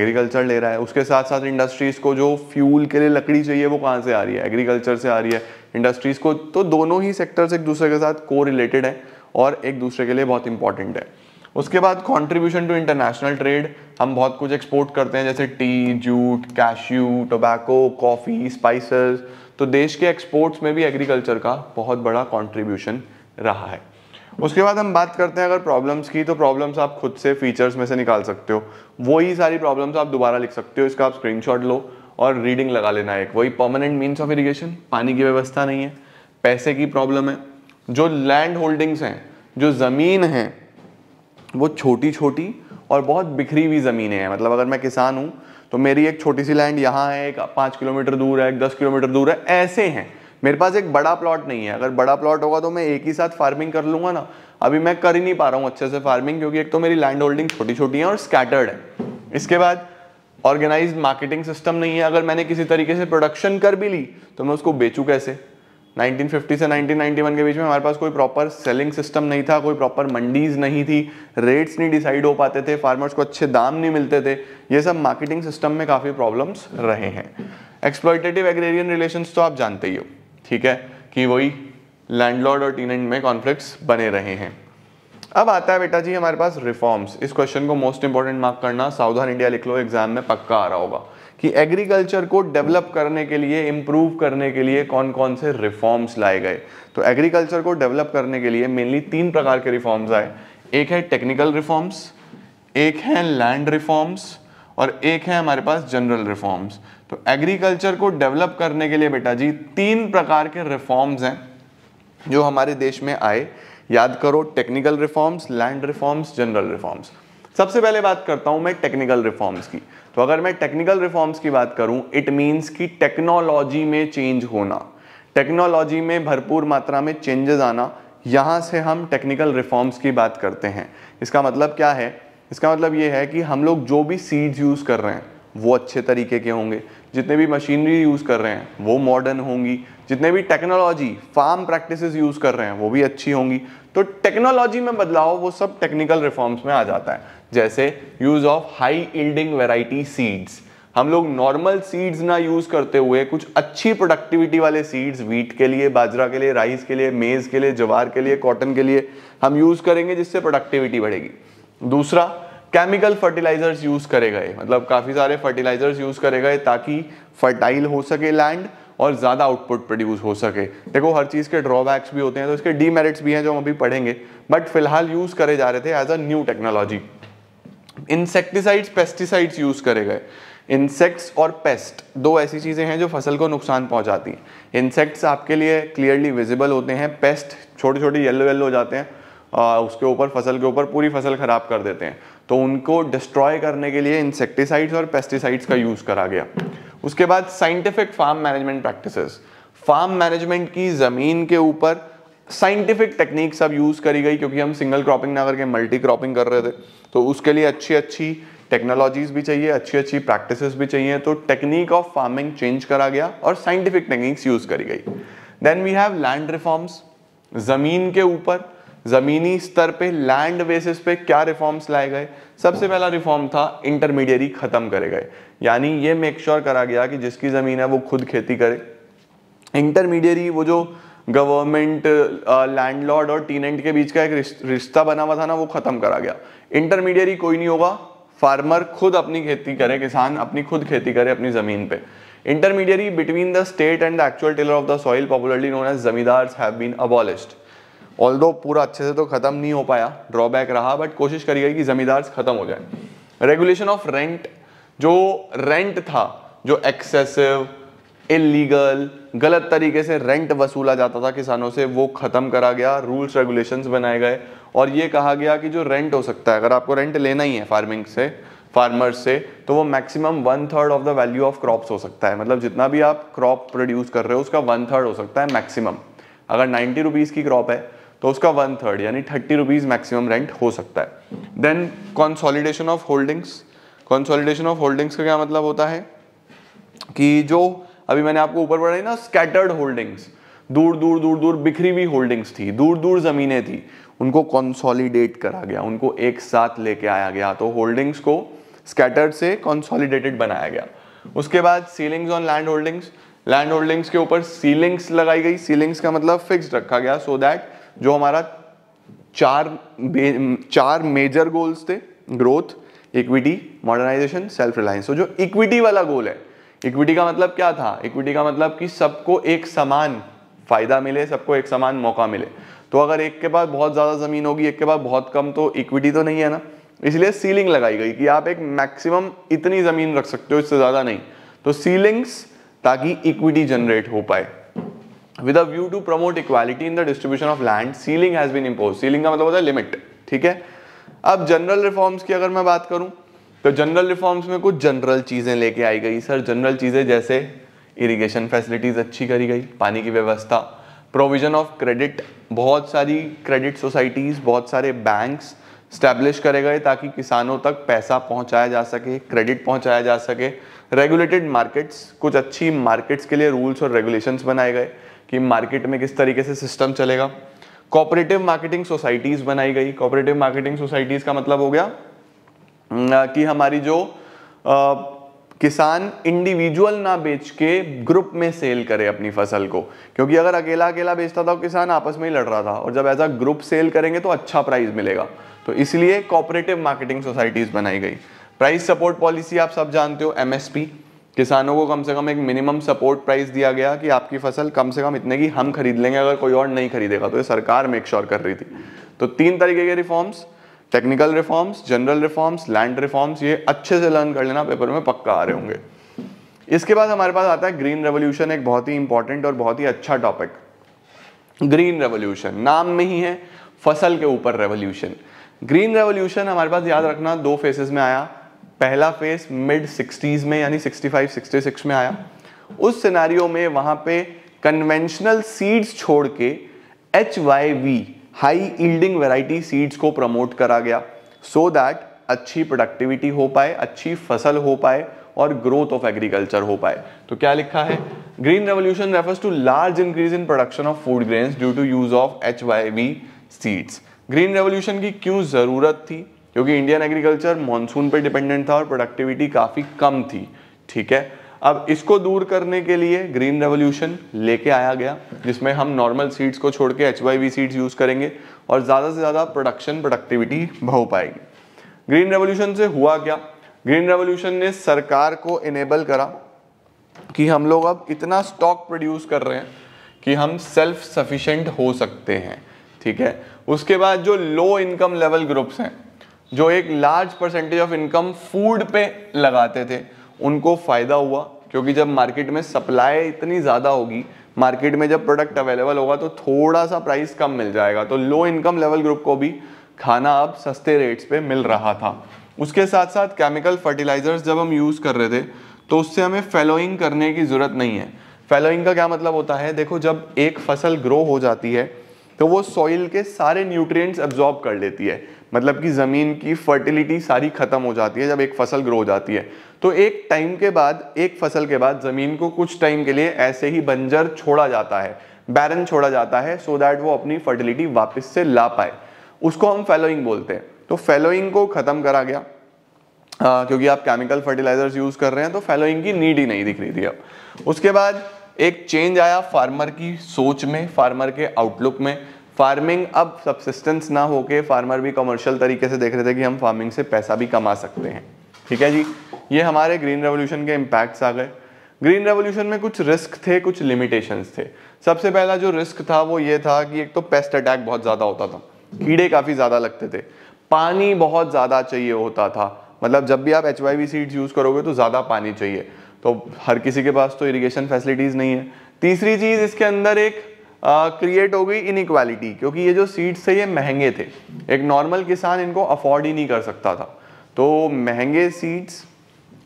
एग्रीकल्चर ले रहा है उसके साथ साथ इंडस्ट्रीज़ को जो फ्यूल के लिए लकड़ी चाहिए वो कहाँ से आ रही है एग्रीकल्चर से आ रही है इंडस्ट्रीज़ को तो दोनों ही सेक्टर्स एक दूसरे के साथ को रिलेटेड है और एक दूसरे के लिए बहुत इंपॉर्टेंट है उसके बाद कॉन्ट्रीब्यूशन टू इंटरनेशनल ट्रेड हम बहुत कुछ एक्सपोर्ट करते हैं जैसे tea jute cashew tobacco coffee spices तो देश के एक्सपोर्ट्स में भी एग्रीकल्चर का बहुत बड़ा कॉन्ट्रीब्यूशन रहा है उसके बाद हम बात करते हैं अगर प्रॉब्लम्स की तो प्रॉब्लम्स आप खुद से फीचर्स में से निकाल सकते हो वही सारी प्रॉब्लम्स आप दोबारा लिख सकते हो इसका आप स्क्रीनशॉट लो और रीडिंग लगा लेना एक वही परमानेंट मीन्स ऑफ इरीगेशन पानी की व्यवस्था नहीं है पैसे की प्रॉब्लम है जो लैंड होल्डिंग्स हैं जो ज़मीन है वो छोटी छोटी और बहुत बिखरी हुई ज़मीनें हैं मतलब अगर मैं किसान हूँ तो मेरी एक छोटी सी लैंड यहाँ है एक पाँच किलोमीटर दूर है एक दस किलोमीटर दूर है ऐसे हैं मेरे पास एक बड़ा प्लॉट नहीं है अगर बड़ा प्लॉट होगा तो मैं एक ही साथ फार्मिंग कर लूँगा ना अभी मैं कर ही नहीं पा रहा हूँ अच्छे से फार्मिंग क्योंकि एक तो मेरी लैंड होल्डिंग छोटी छोटी है और स्कैटर्ड है इसके बाद ऑर्गेनाइज मार्केटिंग सिस्टम नहीं है अगर मैंने किसी तरीके से प्रोडक्शन कर भी ली तो मैं उसको बेचूँ कैसे 1950 से 1991 के बीच में हमारे पास कोई प्रॉपर सेलिंग सिस्टम नहीं था कोई प्रॉपर मंडीज नहीं थी रेट्स नहीं डिसाइड हो पाते थे फार्मर्स को अच्छे दाम नहीं मिलते थे ये सब मार्केटिंग सिस्टम में काफ़ी प्रॉब्लम्स रहे हैं एक्सप्लोइटेटिव एग्रेरियन रिलेशंस तो आप जानते ही हो ठीक है कि वही लैंडलॉर्ड और टीनेंट में कॉन्फ्लिक्ट बने रहे हैं अब आता है बेटा जी हमारे पास रिफॉर्म्स इस क्वेश्चन को मोस्ट इंपॉर्टेंट मार्क करना साउथ इंडिया लिख लो एग्जाम में पक्का आ रहा होगा कि एग्रीकल्चर को डेवलप करने के लिए इम्प्रूव करने के लिए कौन कौन से रिफॉर्म्स लाए गए तो एग्रीकल्चर को डेवलप करने के लिए मेनली तीन प्रकार के रिफॉर्म्स आए एक है टेक्निकल रिफॉर्म्स एक है लैंड रिफॉर्म्स और एक है हमारे पास जनरल रिफॉर्म्स तो एग्रीकल्चर को डेवलप करने के लिए बेटा जी तीन प्रकार के रिफॉर्म्स हैं जो हमारे देश में आए याद करो technical reforms land reforms general reforms सबसे पहले बात करता हूं मैं टेक्निकल रिफॉर्म्स की तो अगर मैं टेक्निकल रिफॉर्म्स की बात करूं इट मीन्स कि टेक्नोलॉजी में चेंज होना टेक्नोलॉजी में भरपूर मात्रा में चेंजेस आना यहाँ से हम टेक्निकल रिफॉर्म्स की बात करते हैं इसका मतलब क्या है इसका मतलब ये है कि हम लोग जो भी सीड्स यूज़ कर रहे हैं वो अच्छे तरीके के होंगे जितने भी मशीनरी यूज़ कर रहे हैं वो मॉडर्न होंगी जितने भी टेक्नोलॉजी फार्म प्रैक्टिस यूज़ कर रहे हैं वो भी अच्छी होंगी तो टेक्नोलॉजी में बदलाव वो सब टेक्निकल रिफॉर्म्स में आ जाता है जैसे use of high yielding variety seeds हम लोग नॉर्मल सीड्स ना यूज करते हुए कुछ अच्छी प्रोडक्टिविटी वाले सीड्स वीट के लिए बाजरा के लिए राइस के लिए मेज के लिए जवार के लिए कॉटन के लिए हम यूज करेंगे जिससे प्रोडक्टिविटी बढ़ेगी दूसरा केमिकल फर्टिलाइजर्स यूज करे गए मतलब काफी सारे फर्टिलाइजर्स यूज करे गए ताकि फर्टाइल हो सके लैंड और ज़्यादा आउटपुट प्रोड्यूस हो सके देखो हर चीज़ के ड्रॉबैक्स भी होते हैं तो इसके डीमेरिट्स भी हैं जो हम अभी पढ़ेंगे बट फिलहाल यूज़ करे जा रहे थे as a new technology insecticides pesticides use करे गए इंसेक्ट्स और पेस्ट दो ऐसी चीज़ें हैं जो फसल को नुकसान पहुंचाती हैं इंसेक्ट्स आपके लिए क्लियरली विजिबल होते हैं पेस्ट छोटे छोटे येलो येल्लो हो जाते हैं आ, उसके ऊपर फसल के ऊपर पूरी फसल ख़राब कर देते हैं तो उनको डिस्ट्रॉय करने के लिए इंसेक्टिसाइड्स और पेस्टिसाइड्स का यूज़ करा गया उसके बाद scientific farm management practice farm management की ज़मीन के ऊपर साइंटिफिक टेक्निक सब यूज़ करी गई क्योंकि हम सिंगल क्रॉपिंग ना करके मल्टी क्रॉपिंग कर रहे थे तो उसके लिए अच्छी अच्छी टेक्नोलॉजीज भी चाहिए अच्छी अच्छी प्रैक्टिसेस भी चाहिए तो टेक्निक ऑफ फार्मिंग चेंज करा गया और साइंटिफिक टेक्निक्स यूज़ करी गई then we have land reforms ज़मीन के ऊपर ज़मीनी स्तर पे लैंड बेसिस पे क्या रिफॉर्म्स लाए गए सबसे पहला रिफॉर्म था इंटरमीडिएरी ख़त्म करे गए यानी ये मेक श्योर sure करा गया कि जिसकी ज़मीन है वो खुद खेती करे इंटरमीडिएरी वो जो गवर्नमेंट लैंडलॉर्ड और टीनेंट के बीच का एक रिश्ता बना हुआ था ना वो खत्म करा गया इंटरमीडियरी कोई नहीं होगा फार्मर खुद अपनी खेती करे किसान अपनी खुद खेती करे अपनी ज़मीन पे intermediary between the state and the actual tiller of the soil popularly known as zamindars have been पूरा अच्छे से तो खत्म नहीं हो पाया ड्रॉबैक रहा बट कोशिश करी गई कि जमींदार्स खत्म हो जाए रेगुलेशन ऑफ रेंट जो रेंट था जो एक्सेसिव इलीगल गलत तरीके से रेंट वसूला जाता था किसानों से वो ख़त्म करा गया रूल्स रेगुलेशंस बनाए गए और ये कहा गया कि जो रेंट हो सकता है अगर आपको रेंट लेना ही है फार्मिंग से फार्मर्स से तो वो maximum one third of the value of crops हो सकता है मतलब जितना भी आप क्रॉप प्रोड्यूस कर रहे हो उसका वन थर्ड हो सकता है मैक्सिमम अगर नाइन्टी रुपीज़ की क्रॉप है तो उसका वन थर्ड यानी थर्टी रुपीज़ मैक्सिमम रेंट हो सकता है then consolidation of holdings consolidation of holdings का क्या मतलब होता है कि जो अभी मैंने आपको ऊपर पढ़ाई ना स्कैटर्ड होल्डिंग्स दूर दूर दूर दूर बिखरी हुई होल्डिंग्स थी दूर दूर जमीनें थी उनको कॉन्सॉलिडेट करा गया उनको एक साथ लेके आया गया तो होल्डिंग्स को स्कैटर्ड से कॉन्सॉलिडेटेड बनाया गया उसके बाद ceilings on land holdings land holdings के ऊपर सीलिंग्स लगाई गई सीलिंग्स का मतलब फिक्स रखा गया सो so दैट जो हमारा चार चार मेजर गोल्स थे growth equity modernisation self reliance जो इक्विटी वाला गोल है इक्विटी का मतलब क्या था इक्विटी का मतलब कि सबको एक समान फायदा मिले सबको एक समान मौका मिले तो अगर एक के पास बहुत ज़्यादा ज़मीन होगी एक के पास बहुत कम तो इक्विटी तो नहीं है ना इसलिए सीलिंग लगाई गई कि आप एक मैक्सिमम इतनी ज़मीन रख सकते हो इससे ज़्यादा नहीं तो सीलिंग्स ताकि इक्विटी जनरेट हो पाए with a view to promote equality in the distribution of land ceiling has been impose ceiling का मतलब होता है लिमिट ठीक है अब जनरल रिफॉर्म्स की अगर मैं बात करूं तो जनरल रिफॉर्म्स में कुछ जनरल चीज़ें लेके आई गई सर जनरल चीज़ें जैसे इरिगेशन फैसिलिटीज़ अच्छी करी गई पानी की व्यवस्था प्रोविज़न ऑफ क्रेडिट बहुत सारी क्रेडिट सोसाइटीज़ बहुत सारे बैंक्स स्टैब्लिश करे गए ताकि किसानों तक पैसा पहुंचाया जा सके क्रेडिट पहुंचाया जा सके रेगुलेटेड मार्केट्स कुछ अच्छी मार्केट्स के लिए रूल्स और रेगुलेशंस बनाए गए कि मार्केट में किस तरीके से सिस्टम चलेगा कॉपरेटिव मार्केटिंग सोसाइटीज़ बनाई गई कॉपरेटिव मार्केटिंग सोसाइटीज़ का मतलब हो गया कि हमारी जो आ, किसान इंडिविजुअल ना बेच के ग्रुप में सेल करे अपनी फसल को क्योंकि अगर अकेला अकेला बेचता था तो किसान आपस में ही लड़ रहा था और जब ऐसा ग्रुप सेल करेंगे तो अच्छा प्राइस मिलेगा तो इसलिए कॉपरेटिव मार्केटिंग सोसाइटीज बनाई गई प्राइस सपोर्ट पॉलिसी आप सब जानते हो एम किसानों को कम से कम एक मिनिमम सपोर्ट प्राइस दिया गया कि आपकी फसल कम से कम इतने की हम खरीद लेंगे अगर कोई और नहीं खरीदेगा तो ये सरकार मेक श्योर कर रही थी तो तीन तरीके के reforms technical reforms general reforms land reforms ये अच्छे से लर्न कर लेना पेपर में पक्का आ रहे होंगे इसके बाद हमारे पास आता है ग्रीन रेवोल्यूशन एक बहुत ही इंपॉर्टेंट और बहुत ही अच्छा टॉपिक ग्रीन रेवोल्यूशन नाम में ही है फसल के ऊपर रेवोल्यूशन ग्रीन रेवोल्यूशन हमारे पास याद रखना दो फेसेस में आया पहला फेस मिड सिक्सटीज में यानी सिक्सटी फाइव सिक्सटी सिक्स में आया उस सिनारियों में वहां पे कन्वेंशनल सीड्स छोड़ के H Y V high yielding variety seeds को प्रमोट करा गया सो so दैट अच्छी प्रोडक्टिविटी हो पाए अच्छी फसल हो पाए और ग्रोथ ऑफ एग्रीकल्चर हो पाए तो क्या लिखा है green revolution refers to large increase in production of food grains due to use of H seeds green revolution की क्यों ज़रूरत थी क्योंकि इंडियन एग्रीकल्चर मानसून पर डिपेंडेंट था और प्रोडक्टिविटी काफ़ी कम थी ठीक है अब इसको दूर करने के लिए ग्रीन रेवोल्यूशन लेके आया गया जिसमें हम नॉर्मल सीड्स को छोड़ के H Y V seeds use करेंगे और ज़्यादा से ज़्यादा प्रोडक्शन प्रोडक्टिविटी हो पाएगी ग्रीन रेवोल्यूशन से हुआ क्या ग्रीन रेवोल्यूशन ने सरकार को इनेबल करा कि हम लोग अब इतना स्टॉक प्रोड्यूस कर रहे हैं कि हम सेल्फ सफिशेंट हो सकते हैं ठीक है उसके बाद जो लो इनकम लेवल ग्रुप्स हैं जो एक large percentage of income food पे लगाते थे उनको फ़ायदा हुआ क्योंकि जब मार्केट में सप्लाई इतनी ज़्यादा होगी मार्केट में जब प्रोडक्ट अवेलेबल होगा तो थोड़ा सा प्राइस कम मिल जाएगा तो लो इनकम लेवल ग्रुप को भी खाना अब सस्ते रेट्स पे मिल रहा था उसके साथ साथ केमिकल फर्टिलाइजर्स जब हम यूज़ कर रहे थे तो उससे हमें फेलोइंग करने की ज़रूरत नहीं है फेलोइंग का क्या मतलब होता है देखो जब एक फसल ग्रो हो जाती है तो वो सॉइल के सारे न्यूट्रिएंट्स एब्जॉर्ब कर लेती है मतलब कि ज़मीन की फर्टिलिटी सारी ख़त्म हो जाती है जब एक फसल ग्रो हो जाती है तो एक टाइम के बाद एक फसल के बाद ज़मीन को कुछ टाइम के लिए ऐसे ही बंजर छोड़ा जाता है बैरन छोड़ा जाता है सो so दैट वो अपनी फर्टिलिटी वापस से ला पाए उसको हम फेलोइंग बोलते हैं तो फेलोइंग को ख़त्म करा गया आ, क्योंकि आप केमिकल फर्टिलाइजर्स यूज़ कर रहे हैं तो फेलोइंग की नीड ही नहीं दिख रही थी अब उसके बाद एक चेंज आया फार्मर की सोच में फार्मर के आउटलुक में फार्मिंग अब सबसिस्टेंस ना होके फार्मर भी कमर्शियल तरीके से देख रहे थे कि हम फार्मिंग से पैसा भी कमा सकते हैं ठीक है जी ये हमारे ग्रीन रेवोल्यूशन के इम्पैक्ट्स आ गए ग्रीन रेवोल्यूशन में कुछ रिस्क थे कुछ लिमिटेशंस थे सबसे पहला जो रिस्क था वो ये था कि एक तो पेस्ट अटैक बहुत ज़्यादा होता था कीड़े काफ़ी ज़्यादा लगते थे पानी बहुत ज़्यादा चाहिए होता था मतलब जब भी आप एच वाई सीड्स यूज़ करोगे तो ज़्यादा पानी चाहिए तो हर किसी के पास तो इरिगेशन फैसिलिटीज़ नहीं है तीसरी चीज़ इसके अंदर एक क्रिएट हो गई इनक्वालिटी क्योंकि ये जो सीड्स थे ये महंगे थे एक नॉर्मल किसान इनको अफोर्ड ही नहीं कर सकता था तो महंगे सीड्स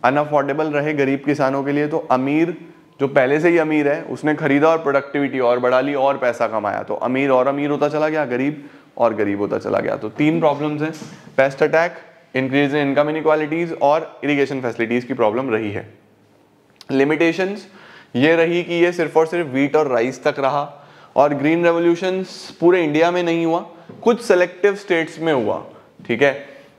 अनअफोर्डेबल रहे गरीब किसानों के लिए तो अमीर जो पहले से ही अमीर है उसने खरीदा और प्रोडक्टिविटी और बढ़ा ली और पैसा कमाया तो अमीर और अमीर होता चला गया गरीब और गरीब होता चला गया तो तीन प्रॉब्लम्स हैं pest attack increase in income inequalities और इरिगेशन फैसिलिटीज की प्रॉब्लम रही है लिमिटेशन ये रही कि ये सिर्फ और सिर्फ वीट और राइस तक रहा और ग्रीन रेवोल्यूशन पूरे इंडिया में नहीं हुआ कुछ सेलेक्टिव स्टेट्स में हुआ ठीक है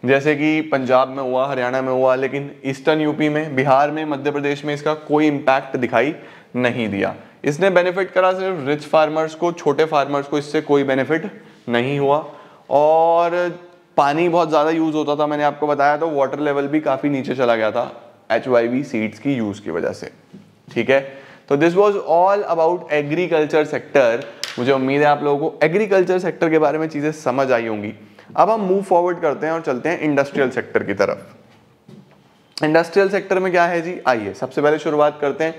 जैसे कि पंजाब में हुआ हरियाणा में हुआ लेकिन ईस्टर्न यूपी में बिहार में मध्य प्रदेश में इसका कोई इम्पैक्ट दिखाई नहीं दिया इसने बेनिफिट करा सिर्फ रिच फार्मर्स को छोटे फार्मर्स को इससे कोई बेनिफिट नहीं हुआ और पानी बहुत ज़्यादा यूज़ होता था मैंने आपको बताया तो वाटर लेवल भी काफ़ी नीचे चला गया था एच सीड्स की यूज़ की वजह से ठीक है तो this was all about agriculture sector मुझे उम्मीद है आप लोगों को एग्रीकल्चर सेक्टर के बारे में चीज़ें समझ आई होंगी अब हम मूव फॉरवर्ड करते हैं और चलते हैं इंडस्ट्रियल सेक्टर की तरफ इंडस्ट्रियल सेक्टर में क्या है जी आइए सबसे पहले शुरुआत करते हैं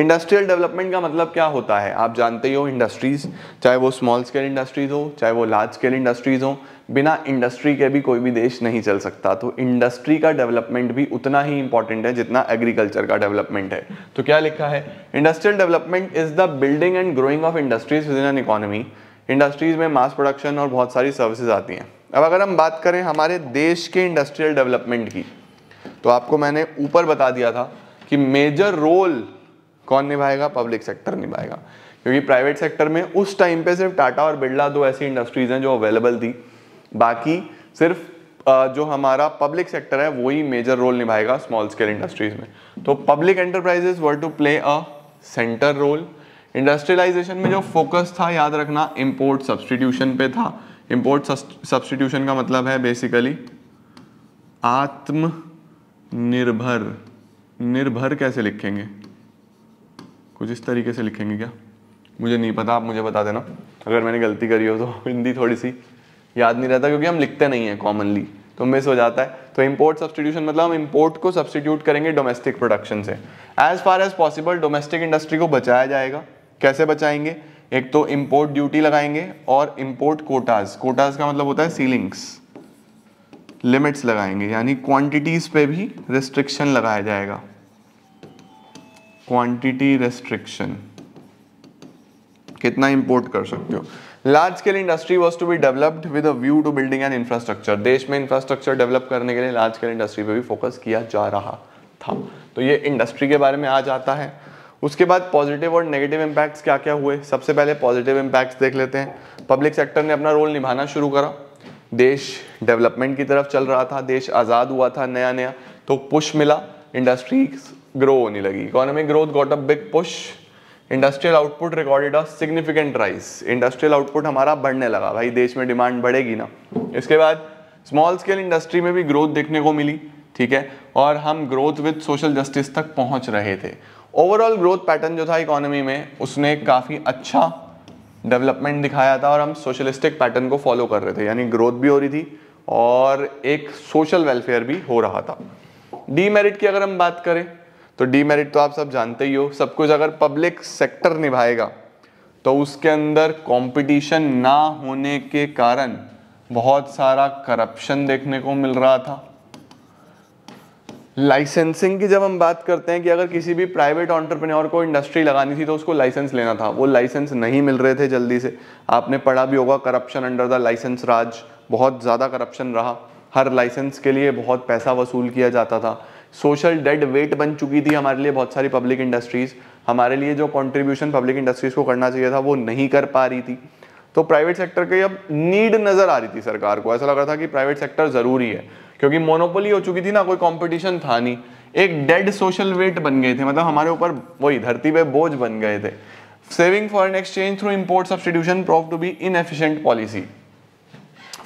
इंडस्ट्रियल डेवलपमेंट का मतलब क्या होता है आप जानते ही हो इंडस्ट्रीज़ चाहे वो स्मॉल स्केल इंडस्ट्रीज़ हो चाहे वो लार्ज स्केल इंडस्ट्रीज़ हो बिना इंडस्ट्री के भी कोई भी देश नहीं चल सकता तो इंडस्ट्री का डेवलपमेंट भी उतना ही इंपॉर्टेंट है जितना एग्रीकल्चर का डेवलपमेंट है तो क्या लिखा है industrial development is the building and growing of industries within an economy industries में मास प्रोडक्शन और बहुत सारी सर्विसेज आती हैं अब अगर हम बात करें हमारे देश के इंडस्ट्रियल डेवलपमेंट की तो आपको मैंने ऊपर बता दिया था कि मेजर रोल कौन निभाएगा पब्लिक सेक्टर निभाएगा क्योंकि प्राइवेट सेक्टर में उस टाइम पे सिर्फ टाटा और बिरला दो ऐसी इंडस्ट्रीज हैं जो अवेलेबल थी बाकी सिर्फ जो हमारा पब्लिक सेक्टर है वही मेजर रोल निभाएगा स्मॉल स्केल इंडस्ट्रीज में तो public enterprises were to play a centre role industrialisation में जो फोकस था याद रखना इम्पोर्ट सब्सटीट्यूशन पे था इम्पोर्ट सब्सटीट्यूशन का मतलब है बेसिकली आत्म निर्भर निर्भर कैसे लिखेंगे कुछ इस तरीके से लिखेंगे क्या मुझे नहीं पता आप मुझे बता देना अगर मैंने गलती करी हो तो हिंदी थोड़ी सी याद नहीं रहता क्योंकि हम लिखते नहीं हैं कॉमनली तो मिस हो जाता है तो इम्पोर्ट सब्सटीट्यूशन मतलब हम इम्पोर्ट को सब्सटीट्यूट करेंगे डोमेस्टिक प्रोडक्शन से as far as possible domestic industry को बचाया जाएगा कैसे बचाएंगे एक तो इम्पोर्ट ड्यूटी लगाएंगे और इम्पोर्ट कोटाज कोटाज का मतलब होता है सीलिंग्स लिमिट्स लगाएंगे यानी क्वांटिटीज पे भी रिस्ट्रिक्शन लगाया जाएगा क्वांटिटी रिस्ट्रिक्शन कितना इंपोर्ट कर सकते हो large scale industry was to be developed with a view to building and infrastructure देश में इंफ्रास्ट्रक्चर डेवलप करने के लिए लार्ज स्केल इंडस्ट्री पे भी फोकस किया जा रहा था तो ये इंडस्ट्री के बारे में आ जाता है उसके बाद पॉजिटिव और नेगेटिव इम्पैक्ट्स क्या क्या हुए सबसे पहले पॉजिटिव इम्पैक्ट्स देख लेते हैं पब्लिक सेक्टर ने अपना रोल निभाना शुरू करा देश डेवलपमेंट की तरफ चल रहा था देश आज़ाद हुआ था नया नया तो पुश मिला इंडस्ट्री ग्रो होने लगी economic growth got a big push industrial output recorded a significant rise industrial output हमारा बढ़ने लगा भाई देश में डिमांड बढ़ेगी ना इसके बाद स्मॉल स्केल इंडस्ट्री में भी ग्रोथ देखने को मिली ठीक है और हम ग्रोथ विद सोशल जस्टिस तक पहुंच रहे थे ओवरऑल ग्रोथ पैटर्न जो था इकोनॉमी में उसने काफ़ी अच्छा डेवलपमेंट दिखाया था और हम सोशलिस्टिक पैटर्न को फॉलो कर रहे थे यानी ग्रोथ भी हो रही थी और एक सोशल वेलफेयर भी हो रहा था डीमेरिट की अगर हम बात करें तो डीमेरिट तो आप सब जानते ही हो सब कुछ अगर पब्लिक सेक्टर निभाएगा तो उसके अंदर कंपटीशन ना होने के कारण बहुत सारा करप्शन देखने को मिल रहा था लाइसेंसिंग की जब हम बात करते हैं कि अगर किसी भी प्राइवेट ऑन्टरप्रेन्योर को इंडस्ट्री लगानी थी तो उसको लाइसेंस लेना था वो लाइसेंस नहीं मिल रहे थे जल्दी से आपने पढ़ा भी होगा corruption under the licence raj बहुत ज़्यादा करप्शन रहा हर लाइसेंस के लिए बहुत पैसा वसूल किया जाता था सोशल डेड वेट बन चुकी थी हमारे लिए बहुत सारी पब्लिक इंडस्ट्रीज़ हमारे लिए जो कॉन्ट्रीब्यूशन पब्लिक इंडस्ट्रीज़ को करना चाहिए था वो नहीं कर पा रही थी तो प्राइवेट सेक्टर की अब नीड नज़र आ रही थी सरकार को ऐसा लग रहा था कि प्राइवेट सेक्टर ज़रूरी है क्योंकि मोनोपोली हो चुकी थी ना कोई कंपटीशन था नहीं एक डेड सोशल वेट बन गए थे मतलब हमारे ऊपर वही धरती पे बोझ बन गए थे saving foreign exchange through import substitution proved to be inefficient policy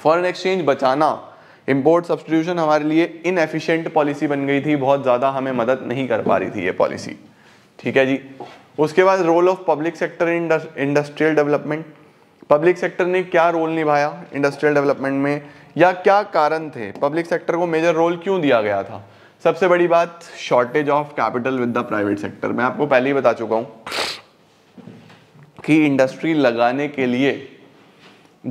foreign exchange बचाना इम्पोर्ट सब्सटीट्यूशन हमारे लिए इनएफिशिएंट पॉलिसी बन गई थी बहुत ज़्यादा हमें मदद नहीं कर पा रही थी ये पॉलिसी ठीक है जी उसके बाद role of public sector in industrial development public sector ने क्या रोल निभाया इंडस्ट्रियल डेवलपमेंट में या क्या कारण थे पब्लिक सेक्टर को मेजर रोल क्यों दिया गया था सबसे बड़ी बात shortage of capital with the private sector मैं आपको पहले ही बता चुका हूं कि इंडस्ट्री लगाने के लिए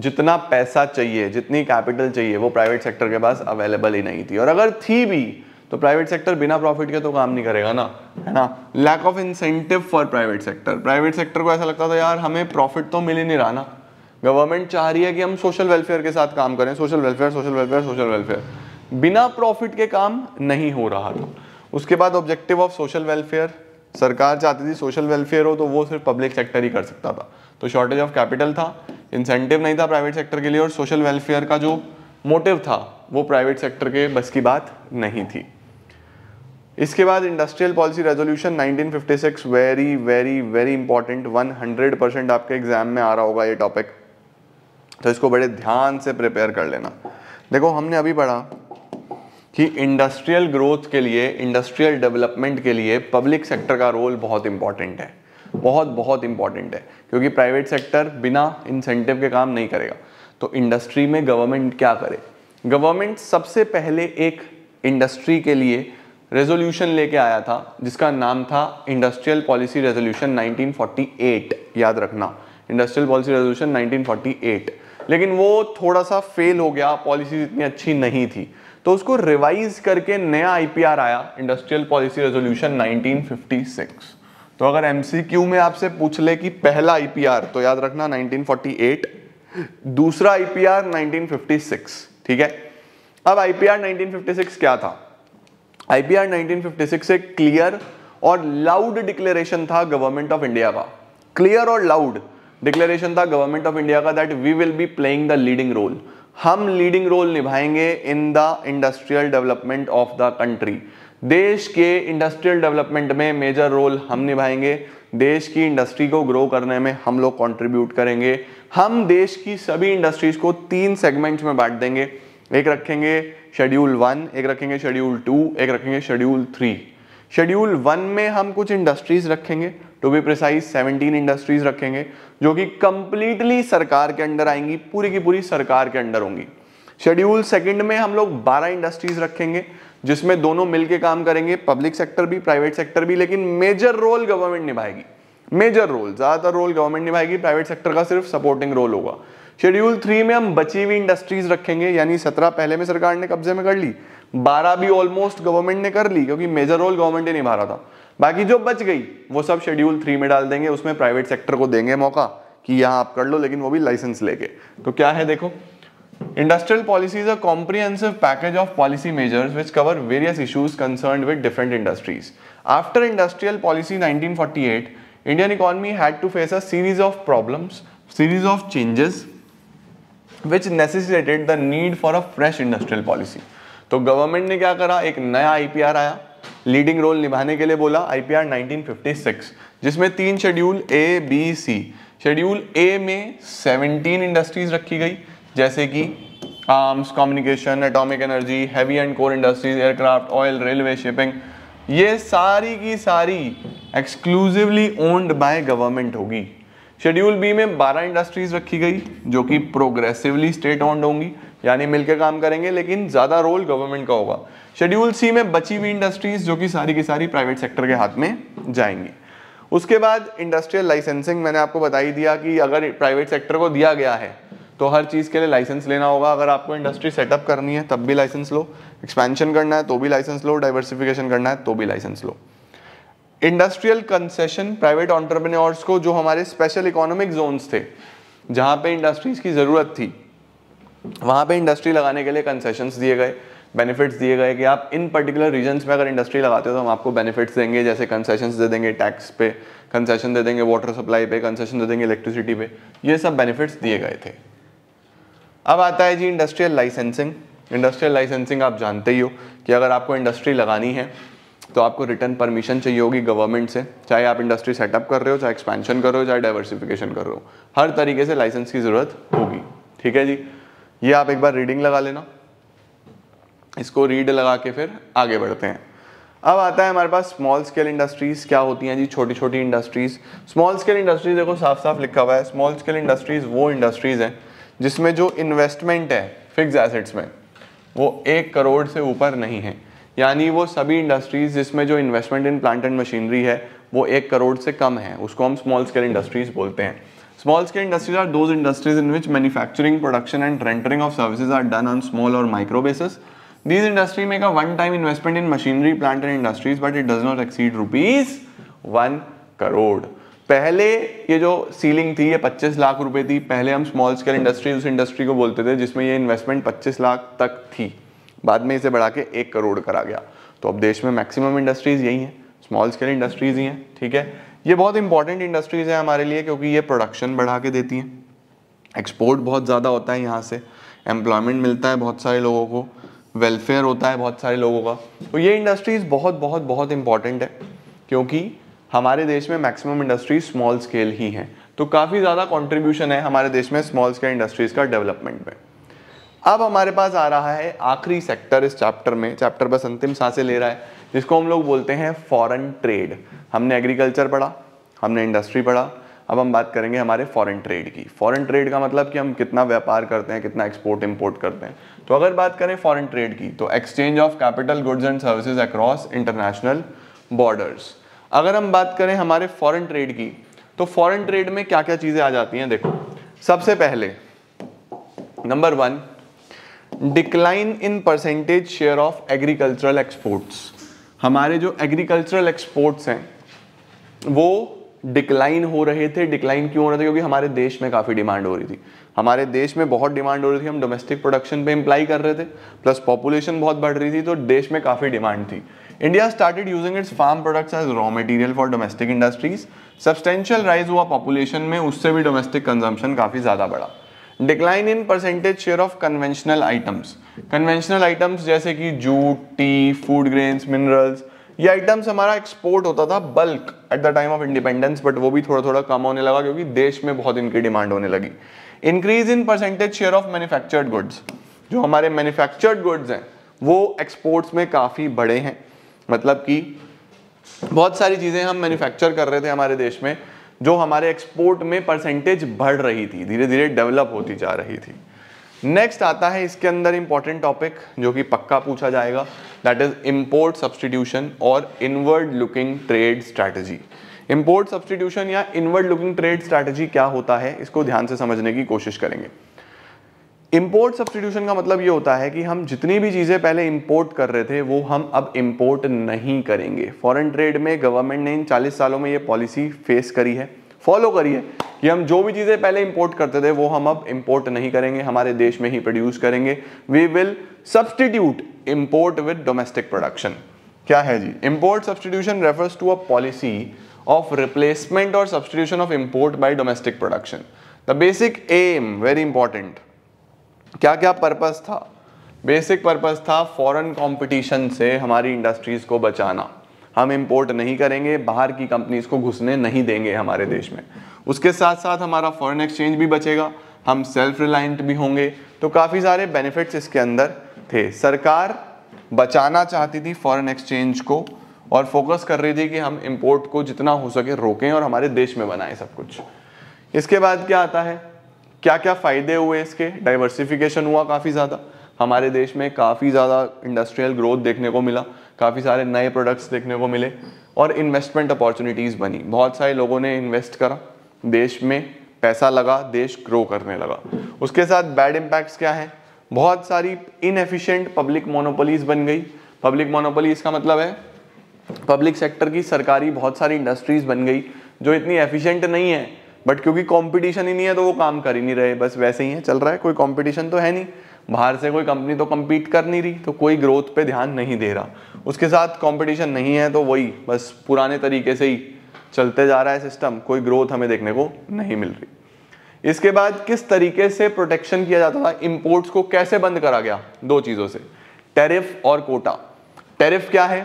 जितना पैसा चाहिए जितनी कैपिटल चाहिए वो प्राइवेट सेक्टर के पास अवेलेबल ही नहीं थी और अगर थी भी तो प्राइवेट सेक्टर बिना प्रॉफिट के तो काम नहीं करेगा ना है ना lack of incentive for private sector private sector को ऐसा लगता था यार हमें प्रॉफिट तो मिल ही नहीं रहा ना गवर्नमेंट चाह रही है कि हम सोशल वेलफेयर के साथ काम करें social welfare social welfare social welfare बिना प्रॉफिट के काम नहीं हो रहा था उसके बाद ऑब्जेक्टिव ऑफ सोशल वेलफेयर सरकार चाहती थी सोशल वेलफेयर हो तो वो सिर्फ पब्लिक सेक्टर ही कर सकता था तो शॉर्टेज ऑफ कैपिटल था इंसेंटिव नहीं था प्राइवेट सेक्टर के लिए और सोशल वेलफेयर का जो मोटिव था वो प्राइवेट सेक्टर के बस की बात नहीं थी इसके बाद industrial policy resolution 1956 very very very important 100 percent आपके एग्जाम में आ रहा होगा ये टॉपिक तो इसको बड़े ध्यान से प्रिपेयर कर लेना देखो हमने अभी पढ़ा कि इंडस्ट्रियल ग्रोथ के लिए इंडस्ट्रियल डेवलपमेंट के लिए पब्लिक सेक्टर का रोल बहुत इंपॉर्टेंट है बहुत बहुत इंपॉर्टेंट है क्योंकि प्राइवेट सेक्टर बिना इंसेंटिव के काम नहीं करेगा तो इंडस्ट्री में गवर्नमेंट क्या करे गवर्नमेंट सबसे पहले एक इंडस्ट्री के लिए रेजोल्यूशन लेके आया था जिसका नाम था इंडस्ट्रियल पॉलिसी रेजोल्यूशन 1948 याद रखना इंडस्ट्रियल पॉलिसी रेजोल्यूशन 1948 लेकिन वो थोड़ा सा फेल हो गया पॉलिसीज इतनी अच्छी नहीं थी तो उसको रिवाइज करके नया आईपीआर आया इंडस्ट्रियल पॉलिसी रेजोल्यूशन 1956 तो अगर एमसीक्यू में आपसे पूछ ले कि पहला आईपीआर तो याद रखना 1948 दूसरा आईपीआर 1956 ठीक है अब आईपीआर 1956 क्या था आईपीआर 1956 एक क्लियर और लाउड डिक्लेरेशन था गवर्नमेंट ऑफ इंडिया का क्लियर और लाउड डिक्लेरेशन था गवर्नमेंट ऑफ इंडिया का that we will be playing the leading role हम लीडिंग रोल निभाएंगे in the industrial development of the country देश के इंडस्ट्रियल डेवलपमेंट में मेजर रोल हम निभाएंगे देश की इंडस्ट्री को ग्रो करने में हम लोग कॉन्ट्रीब्यूट करेंगे हम देश की सभी इंडस्ट्रीज को तीन सेगमेंट्स में बांट देंगे एक रखेंगे शेड्यूल वन एक रखेंगे शेड्यूल टू एक रखेंगे शेड्यूल थ्री शेड्यूल वन में हम कुछ इंडस्ट्रीज रखेंगे टू बी प्रिसाइज 17 इंडस्ट्रीज रखेंगे जो कि कंप्लीटली सरकार के अंडर आएंगी पूरी की पूरी सरकार के अंडर होंगी शेड्यूल सेकंड में हम लोग 12 इंडस्ट्रीज रखेंगे जिसमें दोनों मिलके काम करेंगे पब्लिक सेक्टर भी प्राइवेट सेक्टर भी लेकिन मेजर रोल गवर्नमेंट निभाएगी मेजर रोल ज़्यादातर रोल गवर्नमेंट निभाएगी प्राइवेट सेक्टर का सिर्फ सपोर्टिंग रोल होगा शेड्यूल थ्री में हम बची हुई इंडस्ट्रीज रखेंगे यानी सत्रह पहले में सरकार ने कब्जे में कर ली बारह भी ऑलमोस्ट गवर्नमेंट ने कर ली क्योंकि मेजर रोल गवर्नमेंट ही निभा रहा था बाकी जो बच गई वो सब शेड्यूल थ्री में डाल देंगे उसमें प्राइवेट सेक्टर को देंगे मौका कि यहाँ आप कर लो लेकिन वो भी लाइसेंस लेके तो क्या है देखो industrial policy is a comprehensive package of policy measures which cover various issues concern with different industries after industrial policy 1948 Indian economy had to face a of problems series of changes which necessitated the need for a fresh industrial policy तो government ने क्या करा एक नया IPR आया leading role निभाने के लिए बोला आई 1956 जिसमें तीन schedule A B C schedule A में 17 इंडस्ट्रीज रखी गई जैसे कि arms communication atomic energy heavy and core industries aircraft oil railway shipping ये सारी की सारी एक्सक्लूसिवली ओन्ड बाय गवर्नमेंट होगी शेड्यूल बी में 12 इंडस्ट्रीज रखी गई जो कि प्रोग्रेसिवली स्टेट ओन्ड होंगी यानी मिलकर काम करेंगे लेकिन ज़्यादा रोल गवर्नमेंट का होगा शेड्यूल सी में बची हुई इंडस्ट्रीज जो कि सारी की सारी प्राइवेट सेक्टर के हाथ में जाएंगी उसके बाद इंडस्ट्रियल लाइसेंसिंग मैंने आपको बताई दिया कि अगर प्राइवेट सेक्टर को दिया गया है तो हर चीज़ के लिए लाइसेंस लेना होगा अगर आपको इंडस्ट्री सेटअप करनी है तब भी लाइसेंस लो एक्सपेंशन करना है तो भी लाइसेंस लो डाइवर्सिफिकेशन करना है तो भी लाइसेंस लो इंडस्ट्रियल कंसेशन प्राइवेट ऑन्टरप्रेन्योर्स को जो हमारे स्पेशल इकोनॉमिक जोन्स थे जहाँ पे इंडस्ट्रीज़ की ज़रूरत थी वहाँ पे इंडस्ट्री लगाने के लिए कंसेशंस दिए गए बेनिफिट्स दिए गए कि आप इन पर्टिकुलर रीजन्स में अगर इंडस्ट्री लगाते हो तो हम आपको बेनिफिट्स देंगे जैसे कंसेशन दे देंगे टैक्स पे कंसेशन दे देंगे वाटर सप्लाई पे कंसेशन दे देंगे इलेक्ट्रिसिटी पे ये सब बेनिफिट्स दिए गए थे अब आता है जी इंडस्ट्रियल लाइसेंसिंग इंडस्ट्रियल लाइसेंसिंग आप जानते ही हो कि अगर आपको इंडस्ट्री लगानी है तो आपको रिटर्न परमिशन चाहिए होगी गवर्नमेंट से चाहे आप इंडस्ट्री सेटअप कर रहे हो चाहे एक्सपेंशन कर रहे हो चाहे डाइवर्सिफिकेशन कर रहे हो हर तरीके से लाइसेंस की ज़रूरत होगी ठीक है जी ये आप एक बार रीडिंग लगा लेना इसको रीड लगा के फिर आगे बढ़ते हैं अब आता है हमारे पास स्मॉल स्केल इंडस्ट्रीज़ क्या होती हैं जी छोटी छोटी इंडस्ट्रीज़ स्मॉल स्केल इंडस्ट्रीज़ देखो साफ साफ लिखा हुआ है स्मॉल स्केल इंडस्ट्रीज़ वो इंडस्ट्रीज़ हैं जिसमें जो इन्वेस्टमेंट है फिक्स एसेट्स में वो एक करोड़ से ऊपर नहीं है यानी वो सभी इंडस्ट्रीज़ जिसमें जो investment in plant and machinery है वो एक करोड़ से कम है उसको हम स्मॉल स्केल इंडस्ट्रीज़ बोलते हैं स्मॉल स्केल इंडस्ट्रीज आर दो industries in which manufacturing production and rendering of services are done on small और micro basis these industry make a one time investment in machinery plant and industries but it does not exceed rupees one crore पहले ये जो ceiling थी ये 25 लाख रुपए थी पहले हम स्मॉल स्केल इंडस्ट्री उस इंडस्ट्री को बोलते थे जिसमें ये इन्वेस्टमेंट 25 लाख तक थी बाद में इसे बढ़ा के एक करोड़ करा गया तो अब देश में मैक्सिमम इंडस्ट्रीज यही हैं स्मॉल स्केल इंडस्ट्रीज ही हैं ठीक है ये बहुत इंपॉर्टेंट इंडस्ट्रीज हैं हमारे लिए क्योंकि ये प्रोडक्शन बढ़ा के देती हैं एक्सपोर्ट बहुत ज़्यादा होता है यहाँ से एम्प्लॉयमेंट मिलता है बहुत सारे लोगों को वेलफेयर होता है बहुत सारे लोगों का तो ये इंडस्ट्रीज़ बहुत बहुत बहुत इंपॉर्टेंट है क्योंकि हमारे देश में मैक्सिमम इंडस्ट्रीज स्मॉल स्केल ही हैं तो काफ़ी ज़्यादा कॉन्ट्रीब्यूशन है हमारे देश में स्मॉल स्केल इंडस्ट्रीज़ का डेवलपमेंट में अब हमारे पास आ रहा है आखिरी सेक्टर इस चैप्टर में चैप्टर बस अंतिम सांसें ले रहा है जिसको हम लोग बोलते हैं फॉरेन ट्रेड हमने एग्रीकल्चर पढ़ा हमने इंडस्ट्री पढ़ा अब हम बात करेंगे हमारे फॉरेन ट्रेड की फॉरेन ट्रेड का मतलब कि हम कितना व्यापार करते हैं कितना एक्सपोर्ट इंपोर्ट करते हैं तो अगर बात करें फॉरेन ट्रेड की तो exchange of capital goods and services across international borders अगर हम बात करें हमारे फॉरेन ट्रेड की तो फॉरेन ट्रेड में क्या क्या चीज़ें आ जाती हैं देखो सबसे पहले number one decline in percentage share of agricultural exports हमारे जो एग्रीकल्चरल एक्सपोर्ट्स हैं वो डिक्लाइन हो रहे थे डिक्लाइन क्यों हो रहे थे क्योंकि हमारे देश में काफ़ी डिमांड हो रही थी हमारे देश में बहुत डिमांड हो रही थी हम डोमेस्टिक प्रोडक्शन पे इम्प्लाई कर रहे थे प्लस पॉपुलेशन बहुत बढ़ रही थी तो देश में काफ़ी डिमांड थी India started using its farm products as raw material for domestic industries substantial rise हुआ पॉपुलेशन में उससे भी डोमेस्टिक कंजम्पशन काफ़ी ज़्यादा बढ़ा decline in percentage share of conventional items conventional items जैसे कि jute tea food grains minerals ये आइटम्स हमारा एक्सपोर्ट होता था bulk at the time of independence but वो भी थोड़ा थोड़ा कम होने लगा क्योंकि देश में बहुत इनकी डिमांड होने लगी increase in percentage share of manufactured goods जो हमारे मैन्युफैक्चर्ड गुड्स हैं वो एक्सपोर्ट्स में काफ़ी बड़े हैं मतलब कि बहुत सारी चीज़ें हम मैन्युफैक्चर कर रहे थे हमारे देश में जो हमारे एक्सपोर्ट में परसेंटेज बढ़ रही थी धीरे धीरे डेवलप होती जा रही थी नेक्स्ट आता है इसके अंदर इंपॉर्टेंट टॉपिक जो कि पक्का पूछा जाएगा दैट इज इंपोर्ट सब्सटीट्यूशन और inward looking trade strategy import substitution या इनवर्ड लुकिंग ट्रेड स्ट्रैटेजी क्या होता है इसको ध्यान से समझने की कोशिश करेंगे इंपोर्ट सब्सटीट्यूशन का मतलब ये होता है कि हम जितनी भी चीज़ें पहले इंपोर्ट कर रहे थे वो हम अब इंपोर्ट नहीं करेंगे फॉरेन ट्रेड में गवर्नमेंट ने इन 40 सालों में ये पॉलिसी फेस करी है फॉलो करी है कि हम जो भी चीज़ें पहले इंपोर्ट करते थे वो हम अब इंपोर्ट नहीं करेंगे हमारे देश में ही प्रोड्यूस करेंगे we will substitute import with domestic production क्या है जी import substitution refers to a policy of replacement और substitution of import by domestic production the basic um very important क्या क्या पर्पज था बेसिक पर्पज था फॉरेन कंपटीशन से हमारी इंडस्ट्रीज को बचाना हम इंपोर्ट नहीं करेंगे बाहर की कंपनीज को घुसने नहीं देंगे हमारे देश में उसके साथ साथ हमारा फॉरेन एक्सचेंज भी बचेगा हम सेल्फ रिलायंट भी होंगे तो काफ़ी सारे बेनिफिट्स इसके अंदर थे सरकार बचाना चाहती थी फॉरेन एक्सचेंज को और फोकस कर रही थी कि हम इम्पोर्ट को जितना हो सके रोकें और हमारे देश में बनाएं सब कुछ इसके बाद क्या आता है क्या क्या फ़ायदे हुए इसके डाइवर्सिफिकेशन हुआ काफ़ी ज़्यादा हमारे देश में काफ़ी ज़्यादा इंडस्ट्रियल ग्रोथ देखने को मिला काफ़ी सारे नए प्रोडक्ट्स देखने को मिले और इन्वेस्टमेंट अपॉर्चुनिटीज़ बनी बहुत सारे लोगों ने इन्वेस्ट करा देश में पैसा लगा देश ग्रो करने लगा उसके साथ बैड इम्पैक्ट्स क्या है बहुत सारी इनएफिशिएंट पब्लिक मोनोपोलीज बन गई पब्लिक मोनोपोलीज का मतलब है पब्लिक सेक्टर की सरकारी बहुत सारी इंडस्ट्रीज बन गई जो इतनी एफिशिएंट नहीं है बट क्योंकि कंपटीशन ही नहीं है तो वो काम कर ही नहीं रहे बस वैसे ही है चल रहा है कोई कंपटीशन तो है नहीं बाहर से कोई कंपनी तो कम्पीट कर नहीं रही तो कोई ग्रोथ पे ध्यान नहीं दे रहा उसके साथ कॉम्पिटिशन नहीं है तो वही बस पुराने तरीके से ही चलते जा रहा है सिस्टम कोई ग्रोथ हमें देखने को नहीं मिल रही इसके बाद किस तरीके से प्रोटेक्शन किया जाता था इंपोर्ट्स को कैसे बंद करा गया दो चीज़ों से टैरिफ और कोटा टैरिफ क्या है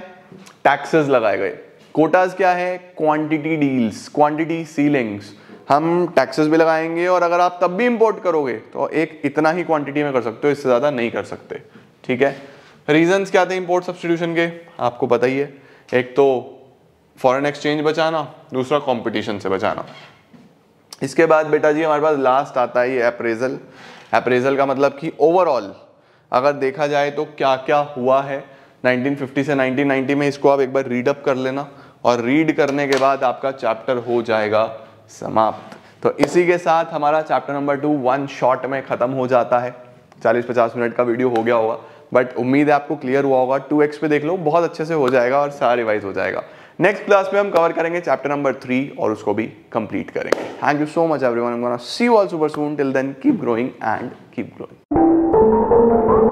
टैक्सेस लगाए गए कोटाज क्या है क्वांटिटी डील्स क्वांटिटी सीलिंग्स हम टैक्सेस भी लगाएंगे और अगर आप तब भी इंपोर्ट करोगे तो एक इतना ही क्वांटिटी में कर सकते हो इससे ज़्यादा नहीं कर सकते ठीक है रीजंस क्या थे इंपोर्ट सब्सटीट्यूशन के आपको पता ही है एक तो फॉरेन एक्सचेंज बचाना दूसरा कंपटीशन से बचाना इसके बाद बेटा जी हमारे पास लास्ट आता है ये अप्रेजल अप्रेजल का मतलब कि ओवरऑल अगर देखा जाए तो क्या क्या हुआ है 1950 से 1990 में इसको आप एक बार रीडअप कर लेना और रीड करने के बाद आपका चैप्टर हो जाएगा समाप्त तो इसी के साथ हमारा chapter number two one shot में ख़त्म हो जाता है 40-50 मिनट का वीडियो हो गया होगा बट उम्मीद है आपको क्लियर हुआ होगा टू एक्स पे देख लो बहुत अच्छे से हो जाएगा और सारा रिवाइज हो जाएगा नेक्स्ट क्लास में हम कवर करेंगे चैप्टर नंबर थ्री और उसको भी कंप्लीट करेंगे thank you so much everyone one um see all super soon till then keep growing and keep growing